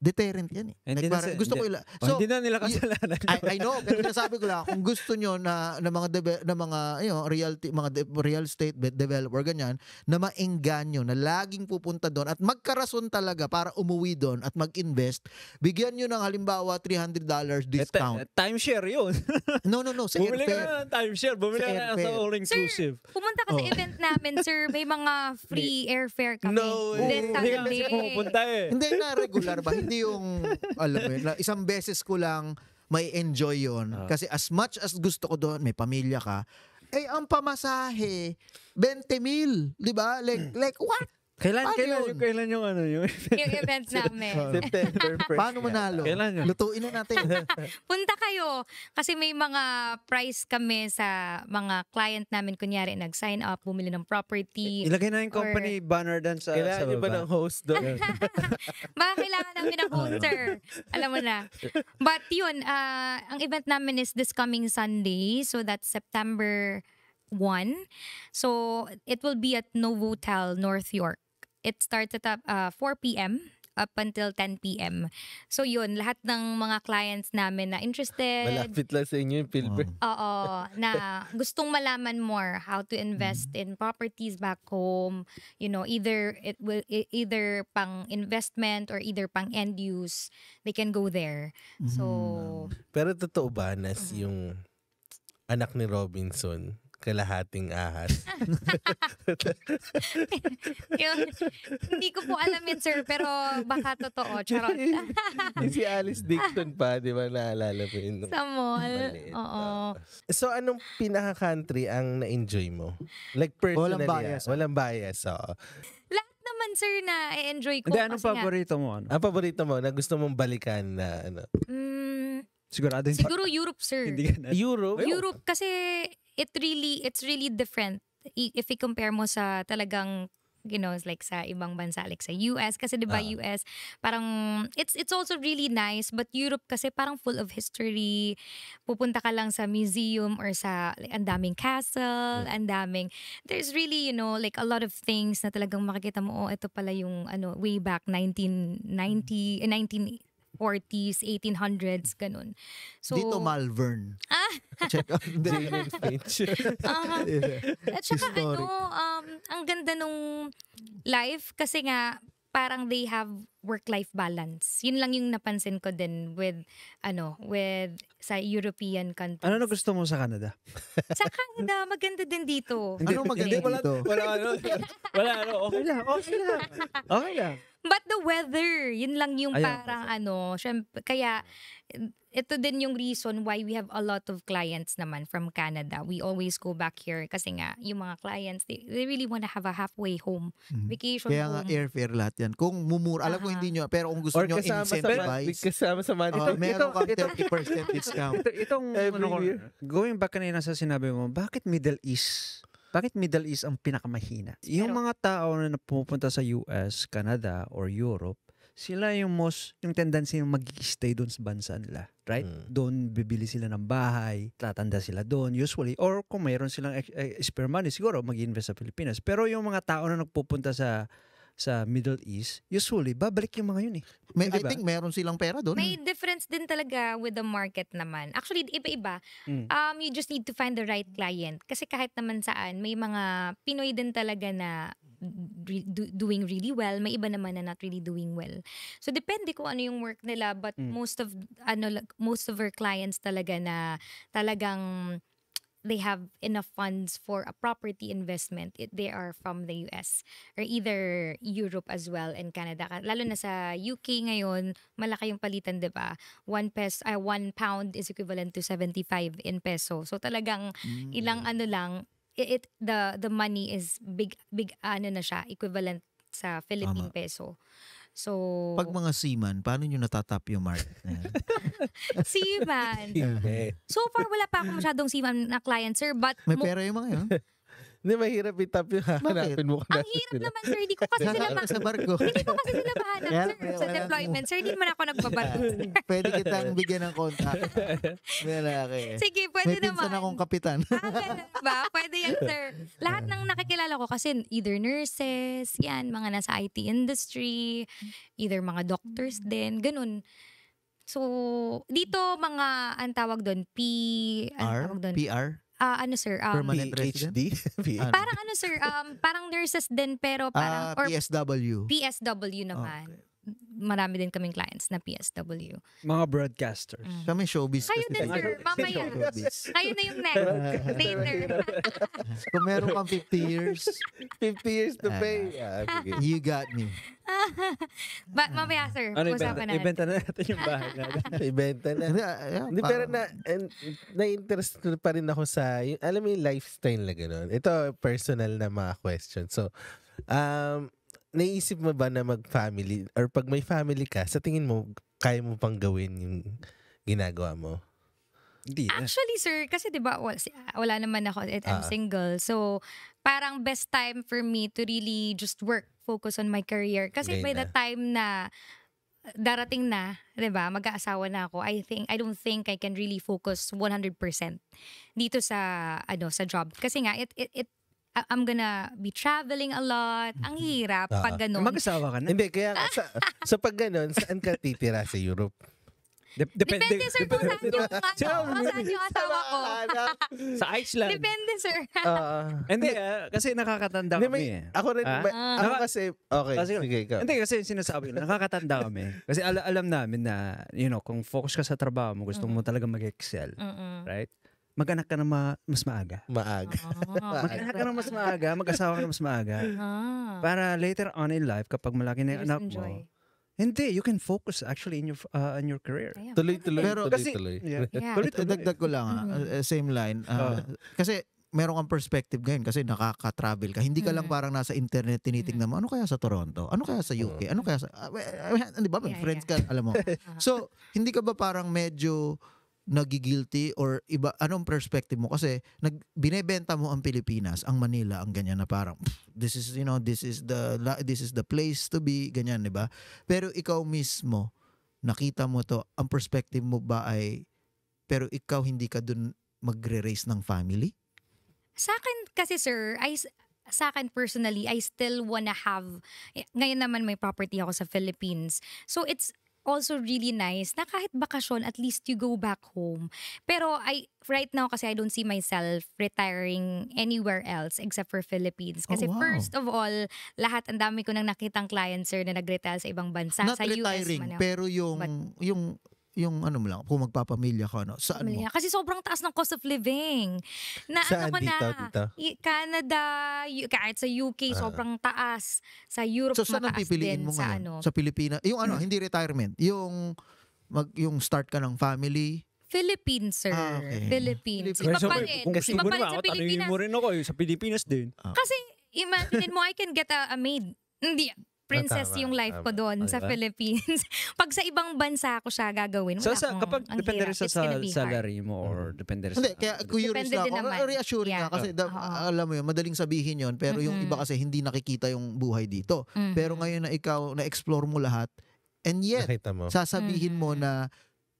deterrent yan eh. Hindi Nagbar- na, gusto hindi, ko ila- oh, so, hindi na nila kasalanan. I, I know, pero sinasabi ko lang, kung gusto nyo na, na mga, debe, na mga you know, realty, mga de, real estate developer, ganyan, na maingganyo, na laging pupunta doon at magkarason talaga para umuwi doon at mag-invest, bigyan nyo ng halimbawa $300 eh, discount. Eh, timeshare yun. no, no, no. Sa bumili airfare. ka na ng timeshare. Bumili ka na sa all-inclusive. Sir, pumunta ka oh. sa event namin, sir. May mga free airfare kami. No, eh. Hindi ka kami. Pumunta eh. Hindi na regular ba? hindi yung, alam mo yun, isang beses ko lang may enjoy yon uh. Ah. Kasi as much as gusto ko doon, may pamilya ka, eh ang pamasahe, 20 mil, di ba? Like, like what? Kailan, Paano kailan, yun? yung, kailan yung ano yun? Yung event namin. September 1. Paano manalo? Kailan yun? Lutuin na natin. Punta kayo. Kasi may mga price kami sa mga client namin. Kunyari, nag-sign up, bumili ng property. Ilagay na yung or... company banner dan sa Kailangan sa nyo ba ng host doon? Baka kailangan namin ng host, sir. Alam mo na. But yun, uh, ang event namin is this coming Sunday. So that's September 1. So it will be at Novotel, North York. It starts at uh, 4 p.m up until 10 p.m. So yun, lahat ng mga clients namin na interested. Malapit lang sa inyo yung Pilber. Oh. Oo, na gustong malaman more how to invest mm-hmm. in properties back home. You know, either it will e, either pang investment or either pang end use, they can go there. So mm-hmm. Pero totoo ba nas mm-hmm. yung anak ni Robinson kalahating ahas. yung, hindi ko po alam yun, sir, pero baka totoo. Charot. si Alice Dixon pa, di ba, naalala ko yun. Sa mall. Oo. So, anong pinaka-country ang na-enjoy mo? Like, personally. Walang ah. bias. Ah. Walang bias, oo. Lahat naman, sir, na enjoy ko. Hindi, anong paborito mo? Ano? Ang paborito mo na gusto mong balikan na ano? Mm, Sigurado Siguro Europe, sir. Hindi ka na. Europe? Europe. Kasi it really it's really different if you compare mo sa talagang you know, like sa ibang bansa, like sa US. Kasi di ba uh-huh. Ah. US, parang, it's, it's also really nice. But Europe kasi parang full of history. Pupunta ka lang sa museum or sa, like, ang daming castle, yeah. ang daming, there's really, you know, like a lot of things na talagang makikita mo, oh, ito pala yung, ano, way back 1990, mm-hmm. eh, 40s, 1800s, ganun. So, Dito Malvern. Ah! Check out David Finch. uh-huh. yeah. At saka ano, Historic. ano, um, ang ganda nung live kasi nga parang they have work-life balance. Yun lang yung napansin ko din with, ano, with sa European countries. Ano na gusto mo sa Canada? sa Canada, maganda din dito. ano maganda wala, dito? Wala, ano, wala, ano, okay lang, okay lang, okay lang. But the weather, yun lang yung Ayun, parang ano, syempre, kaya ito din yung reason why we have a lot of clients naman from Canada. We always go back here kasi nga, yung mga clients, they, they really to have a halfway home, mm-hmm. vacation Kaya home. Kaya nga airfare lahat yan. Kung mumura, alam ko hindi nyo, pero kung gusto Or nyo incentivize. kasama sa money. Uh, ah, ito, meron kang 30% discount. Ito, itong, ano, going back kanina sa sinabi mo, bakit Middle East? bakit Middle East ang pinakamahina? Yung mga tao na pumupunta sa US, Canada, or Europe, sila yung most, yung tendency yung mag-stay doon sa bansa nila. Right? Mm. Doon bibili sila ng bahay, tatanda sila doon usually. Or kung mayroon silang e- spare money, siguro mag-invest sa Pilipinas. Pero yung mga tao na nagpupunta sa sa Middle East, usually, babalik yung mga yun eh. May, diba? I think meron silang pera doon. May difference din talaga with the market naman. Actually, iba-iba. Mm. Um, you just need to find the right client. Kasi kahit naman saan, may mga Pinoy din talaga na re- doing really well, may iba naman na not really doing well. So depende kung ano yung work nila but mm. most of ano most of our clients talaga na talagang they have enough funds for a property investment. It, they are from the US or either Europe as well and Canada. Lalo na sa UK ngayon, malaki yung palitan, 'di ba? 1 pes- uh, ah, 1 pound is equivalent to 75 in peso. So talagang mm. ilang ano lang it, it the the money is big big ano na siya equivalent sa Philippine Tama. peso. So, Pag mga seaman, paano niyo natatap yung market seaman. so far, wala pa ako masyadong seaman na client, sir. But May mo- pera yung mga yun. Hindi, mahirap itap yung hanapin mo. Ang hirap naman, sir. Hindi ko kasi sila ma- sa barko. Hindi ko kasi sila mahanap, sir. Sa deployment, sir. Hindi naman ako nagbabarko. Pwede kitang bigyan ng contact. Malaki. Sige, pwede naman. May pinsan akong kapitan. ah, ba? Pwede yan, sir. Lahat ng nakikilala ko kasi either nurses, yan, mga nasa IT industry, either mga doctors din, ganun. So, dito mga, ang tawag doon, P, ang tawag doon? PR? uh, ano sir? Um, Permanent PhD? resident? PhD? Ano? parang ano sir, um, parang nurses din pero parang... Ah, or PSW. PSW naman. Okay marami din kaming clients na PSW. Mga broadcasters. Mm. Kami showbiz. Kayo din, sir. Mamaya. Kayo na yung next. Later. Kung meron kang 50 years. 50 years to pay. Uh, you got me. ba mamaya, sir. Ano, usapan natin. Ibenta na natin yung bahay natin. ibenta na. Hindi, ah, pero na, na-interest pa rin ako sa, yung, alam mo yung lifestyle na gano'n. Ito, personal na mga question. So, um, naisip mo ba na mag-family or pag may family ka, sa tingin mo, kaya mo pang gawin yung ginagawa mo? Hindi. Actually, sir, kasi 'di ba, ah, wala, naman ako I'm uh single. So, parang best time for me to really just work, focus on my career kasi by na. the time na darating na, 'di ba, mag-aasawa na ako. I think I don't think I can really focus 100% dito sa ano, sa job. Kasi nga it it, it I'm gonna be traveling a lot. Ang mm-hmm. hirap uh, pag ganun. Mag-asawa ka na? Hindi, kaya sa, sa pag ganun, saan ka titira sa Europe? Dep- depende, depende, sir, kung saan yung, ano, saan yung asawa ko. sa Iceland. Depende, sir. Hindi, uh, uh, kasi nakakatanda kami. May, eh. ako rin, ah? may, ah. ako kasi, okay, kasi, sige, ikaw. Hindi, kasi sinasabi ko, nakakatanda kami. Kasi al- alam namin na, you know, kung focus ka sa trabaho mo, gusto mm-hmm. mo talaga mag-excel. Mm-hmm. Right? mag-anak ka na ma- mas maaga. Maaga. Oh, mag-anak ka na mas maaga, mag-asawa ka na mas maaga. Ah. Para later on in life, kapag malaki na yung anak mo, hindi, you can focus actually in your uh, on your career. Tuloy-tuloy. Pero kasi, tuloy, Dagdag ko lang, ah, mm-hmm. uh, same line. Uh, oh. Kasi meron kang perspective ngayon kasi nakaka-travel ka. Hindi ka lang mm-hmm. parang nasa internet tinitingnan mo, mm-hmm. ano kaya sa Toronto? Ano kaya sa UK? Ano kaya sa... Uh, uh, di ba? yeah, friends yeah. ka, alam mo. Uh-huh. so, hindi ka ba parang medyo nagigilty or iba anong perspective mo kasi nag binebenta mo ang Pilipinas ang Manila ang ganyan na parang this is you know this is the this is the place to be ganyan 'di ba pero ikaw mismo nakita mo to ang perspective mo ba ay pero ikaw hindi ka dun magre-raise ng family sa akin kasi sir I sa akin personally I still wanna have eh, ngayon naman may property ako sa Philippines so it's also really nice na kahit bakasyon, at least you go back home. Pero I right now kasi I don't see myself retiring anywhere else except for Philippines. Oh, kasi oh, wow. first of all, lahat ang dami ko nang nakitang clients sir na nag sa ibang bansa. Not sa retiring, US man, pero yung, but, yung yung ano mo lang, kung magpapamilya ka, ano, saan Pamilya. mo? Kasi sobrang taas ng cost of living. Na, ano saan ano ko na, dito? I- Canada, y- kahit sa UK, uh, ah. sobrang taas. Sa Europe, so, saan mataas pipiliin din. Mo sa, ano? sa Pilipinas? Yung ano, hindi retirement. Yung, mag, yung start ka ng family, Philippines, sir. Ah, okay. Philippines. Philippines. Iba pa rin. Kung gusto mo na, sa Pilipinas. mo rin ako, eh. sa Pilipinas din. Ah. Kasi, imagine mo, I can get a, a maid. Hindi, princess Natama. yung life ko doon oh, sa diba? Philippines. Pag sa ibang bansa ako siya gagawin, wala so, sa, kapag depende rin sa salary mo or mm-hmm. depende rin sa... Hindi, kaya curious depende ako. Naman. Reassuring yeah. nga kasi uh, da, alam mo yun, madaling sabihin yun pero mm-hmm. yung iba kasi hindi nakikita yung buhay dito. Mm-hmm. Pero ngayon na ikaw, na-explore mo lahat and yet, mo. sasabihin mm-hmm. mo na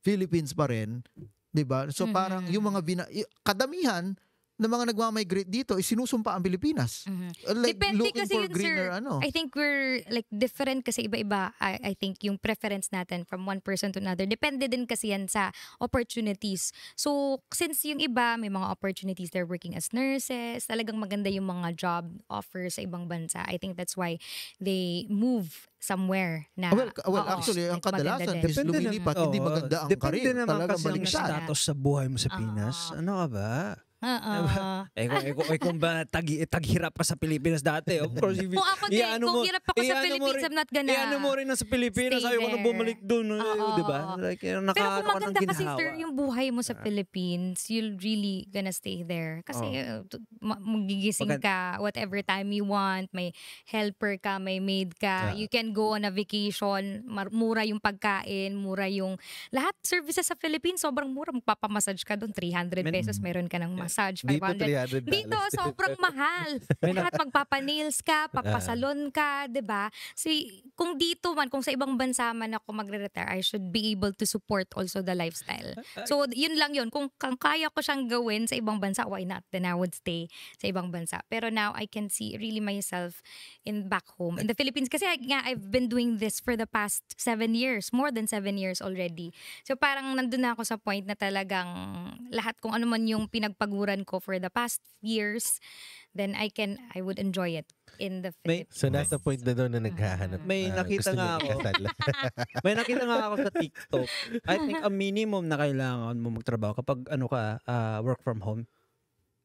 Philippines pa rin, 'di ba? So mm-hmm. parang yung mga bina- kadamihan ng mga nagmamigrate dito is eh, sinusumpa ang Pilipinas. Mm-hmm. Uh, like Depende looking kasi for yun, greener sir. ano. I think we're like different kasi iba-iba I, I think yung preference natin from one person to another. Depende din kasi yan sa opportunities. So since yung iba may mga opportunities they're working as nurses, talagang maganda yung mga job offers sa ibang bansa. I think that's why they move somewhere na ah, well, well oo, actually ang kadalasan is lumilipat oh, hindi maganda ang depende karir naman talaga kasi ang status sa buhay mo sa ah. Pinas uh, ano ka ba Uh-uh. Diba? Eh, kung, eh, kung, eh, kung ba tag, taghirap ka sa Pilipinas dati, of course. If, kung ako din, ano kung mo, hirap ako sa Pilipinas, I'm not gonna eh, ano mo rin sa Pilipinas, ayaw ko na bumalik doon, eh, Oo, eh, di ba? Like, eh, naka, Pero kung maganda kasi sir, yung buhay mo sa ah. Philippines, you'll really gonna stay there. Kasi oh. uh, magigising ka whatever time you want, may helper ka, may maid ka, yeah. you can go on a vacation, mura yung pagkain, mura yung, lahat services sa Philippines, sobrang mura. Magpapamassage ka doon, 300 pesos, meron ka ng massage, 500. Dito, 300 Dito, sobrang mahal. Lahat magpapa-nails ka, ah. papasalon ka, di ba? So, kung dito man, kung sa ibang bansa man ako magre-retire, I should be able to support also the lifestyle. So, yun lang yun. Kung, kung kaya ko siyang gawin sa ibang bansa, why not? Then I would stay sa ibang bansa. Pero now, I can see really myself in back home. In the Philippines, kasi nga, I've been doing this for the past seven years, more than seven years already. So, parang nandun na ako sa point na talagang lahat kung ano man yung pinagpag pinaglingkuran ko for the past years, then I can, I would enjoy it in the Philippines. May, so that's the point na doon na naghahanap. May uh, nakita nga ako. may nakita nga ako sa TikTok. I think a minimum na kailangan mo magtrabaho kapag ano ka, uh, work from home.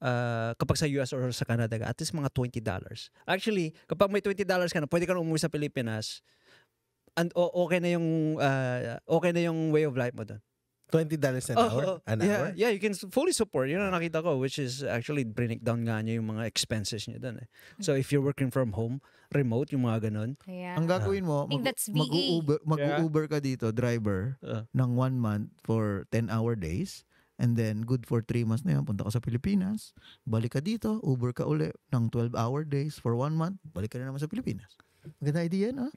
Uh, kapag sa US or sa Canada ka, at least mga $20. Actually, kapag may $20 ka na, pwede ka na umuwi sa Pilipinas and okay na yung uh, okay na yung way of life mo doon. $20 an oh, hour? Oh. An yeah, hour? Yeah, you can fully support. You know, nakita ko, which is actually break down nga niya yung mga expenses niya doon. Eh. So if you're working from home, remote, yung mga ganun. Yeah. Ang gagawin mo, mag, mag-Uber, mag-Uber ka dito, driver, uh. ng one month for 10-hour days. And then, good for 3 months na yun. Punta ka sa Pilipinas, balik ka dito, Uber ka uli ng 12-hour days for one month, balik ka na naman sa Pilipinas. Maganda idea, no?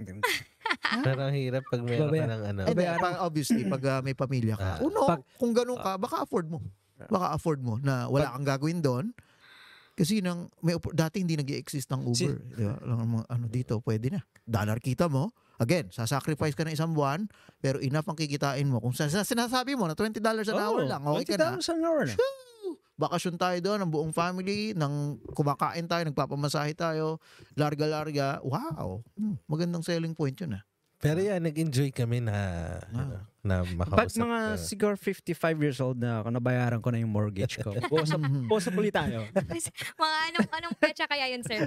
Pero ang hirap pag meron ka ng ano. Eh, pag, obviously, pag uh, may pamilya ka. Uh, uno, pag, kung ganun ka, baka afford mo. Ah. Baka afford mo na wala pag, kang gagawin doon. Kasi nang may dati hindi nag-exist ng Uber, si, di ba? ano dito, pwede na. Dollar kita mo. Again, sasacrifice ka na isang buwan, pero enough ang kikitain mo. Kung sinasabi mo na 20 dollars an oh, hour lang, okay ka na. 20 an hour na. Shoo! Bakasyon tayo doon, ang buong family, nang kumakain tayo, nagpapamasahe tayo, larga-larga. Wow! Hmm, magandang selling point yun ah. Pero diba? yeah, nag-enjoy kami na ah. ano, na makausap. But mga ka. siguro 55 years old na ako, nabayaran ko na yung mortgage ko. Usap, usap ulit tayo. mga anong, anong pecha kaya yun, sir?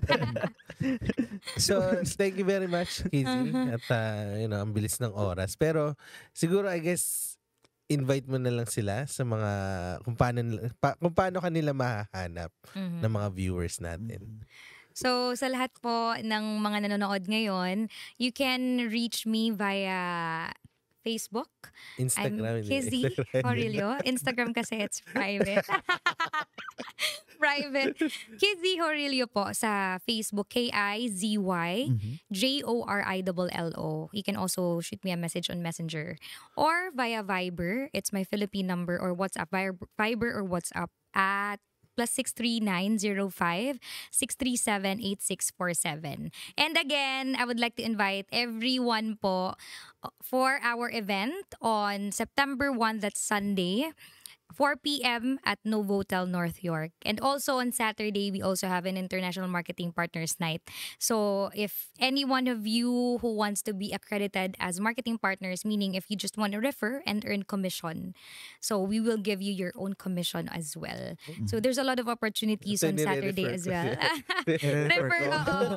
so, thank you very much, Kizzy. Uh-huh. At, uh, you know, ang bilis ng oras. Pero, siguro, I guess, invite mo na lang sila sa mga kung paano pa, kung paano kanila mahahanap mm-hmm. ng mga viewers natin. Mm-hmm. So sa lahat po ng mga nanonood ngayon, you can reach me via Facebook. Instagram. I'm Kizzy Instagram Horilio. Instagram kasi it's private. private. Kizzy Horilio po sa Facebook. k i z y mm-hmm. j o r J-O-R-I-L-L-O. You can also shoot me a message on Messenger. Or via Viber. It's my Philippine number or WhatsApp. Viber or WhatsApp at plus 63905 6378647. And again, I would like to invite everyone po for our event on September 1, that's Sunday. 4 p.m. at Novotel North York. And also on Saturday, we also have an International Marketing Partners Night. So if any one of you who wants to be accredited as marketing partners, meaning if you just want to refer and earn commission, so we will give you your own commission as well. So mm-hmm. there's a lot of opportunities on Saturday as well. refer, uh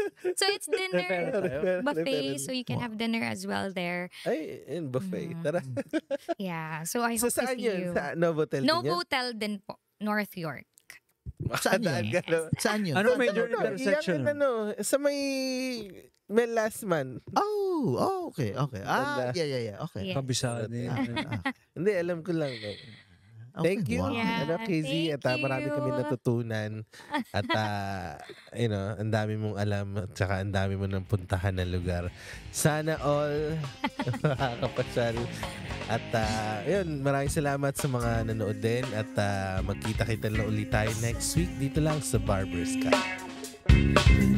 So it's dinner buffet, so you can have dinner as well there. Ay, in buffet. Mm-hmm. Tara. yeah. So I hope saan to see yun? you. Sa hotel Novotel din po. North York. Saan yun? Yes. Saan yun? Ano major intersection? Yan, ano, sa may may last man. Oh, oh, okay, okay. Ah, yeah, yeah, yeah. Okay. Yeah. Kabisado. Ah, ah. Hindi, alam ko lang. Eh. Okay, Thank you. Wow. Yeah, ano, KZ, at uh, marami kami natutunan. At, uh, you know, ang dami mong alam at saka ang dami mo nang puntahan na lugar. Sana all makakapasyal. At, uh, yun, maraming salamat sa mga nanood din. At uh, magkita-kita na ulit tayo next week dito lang sa Barber's Cut.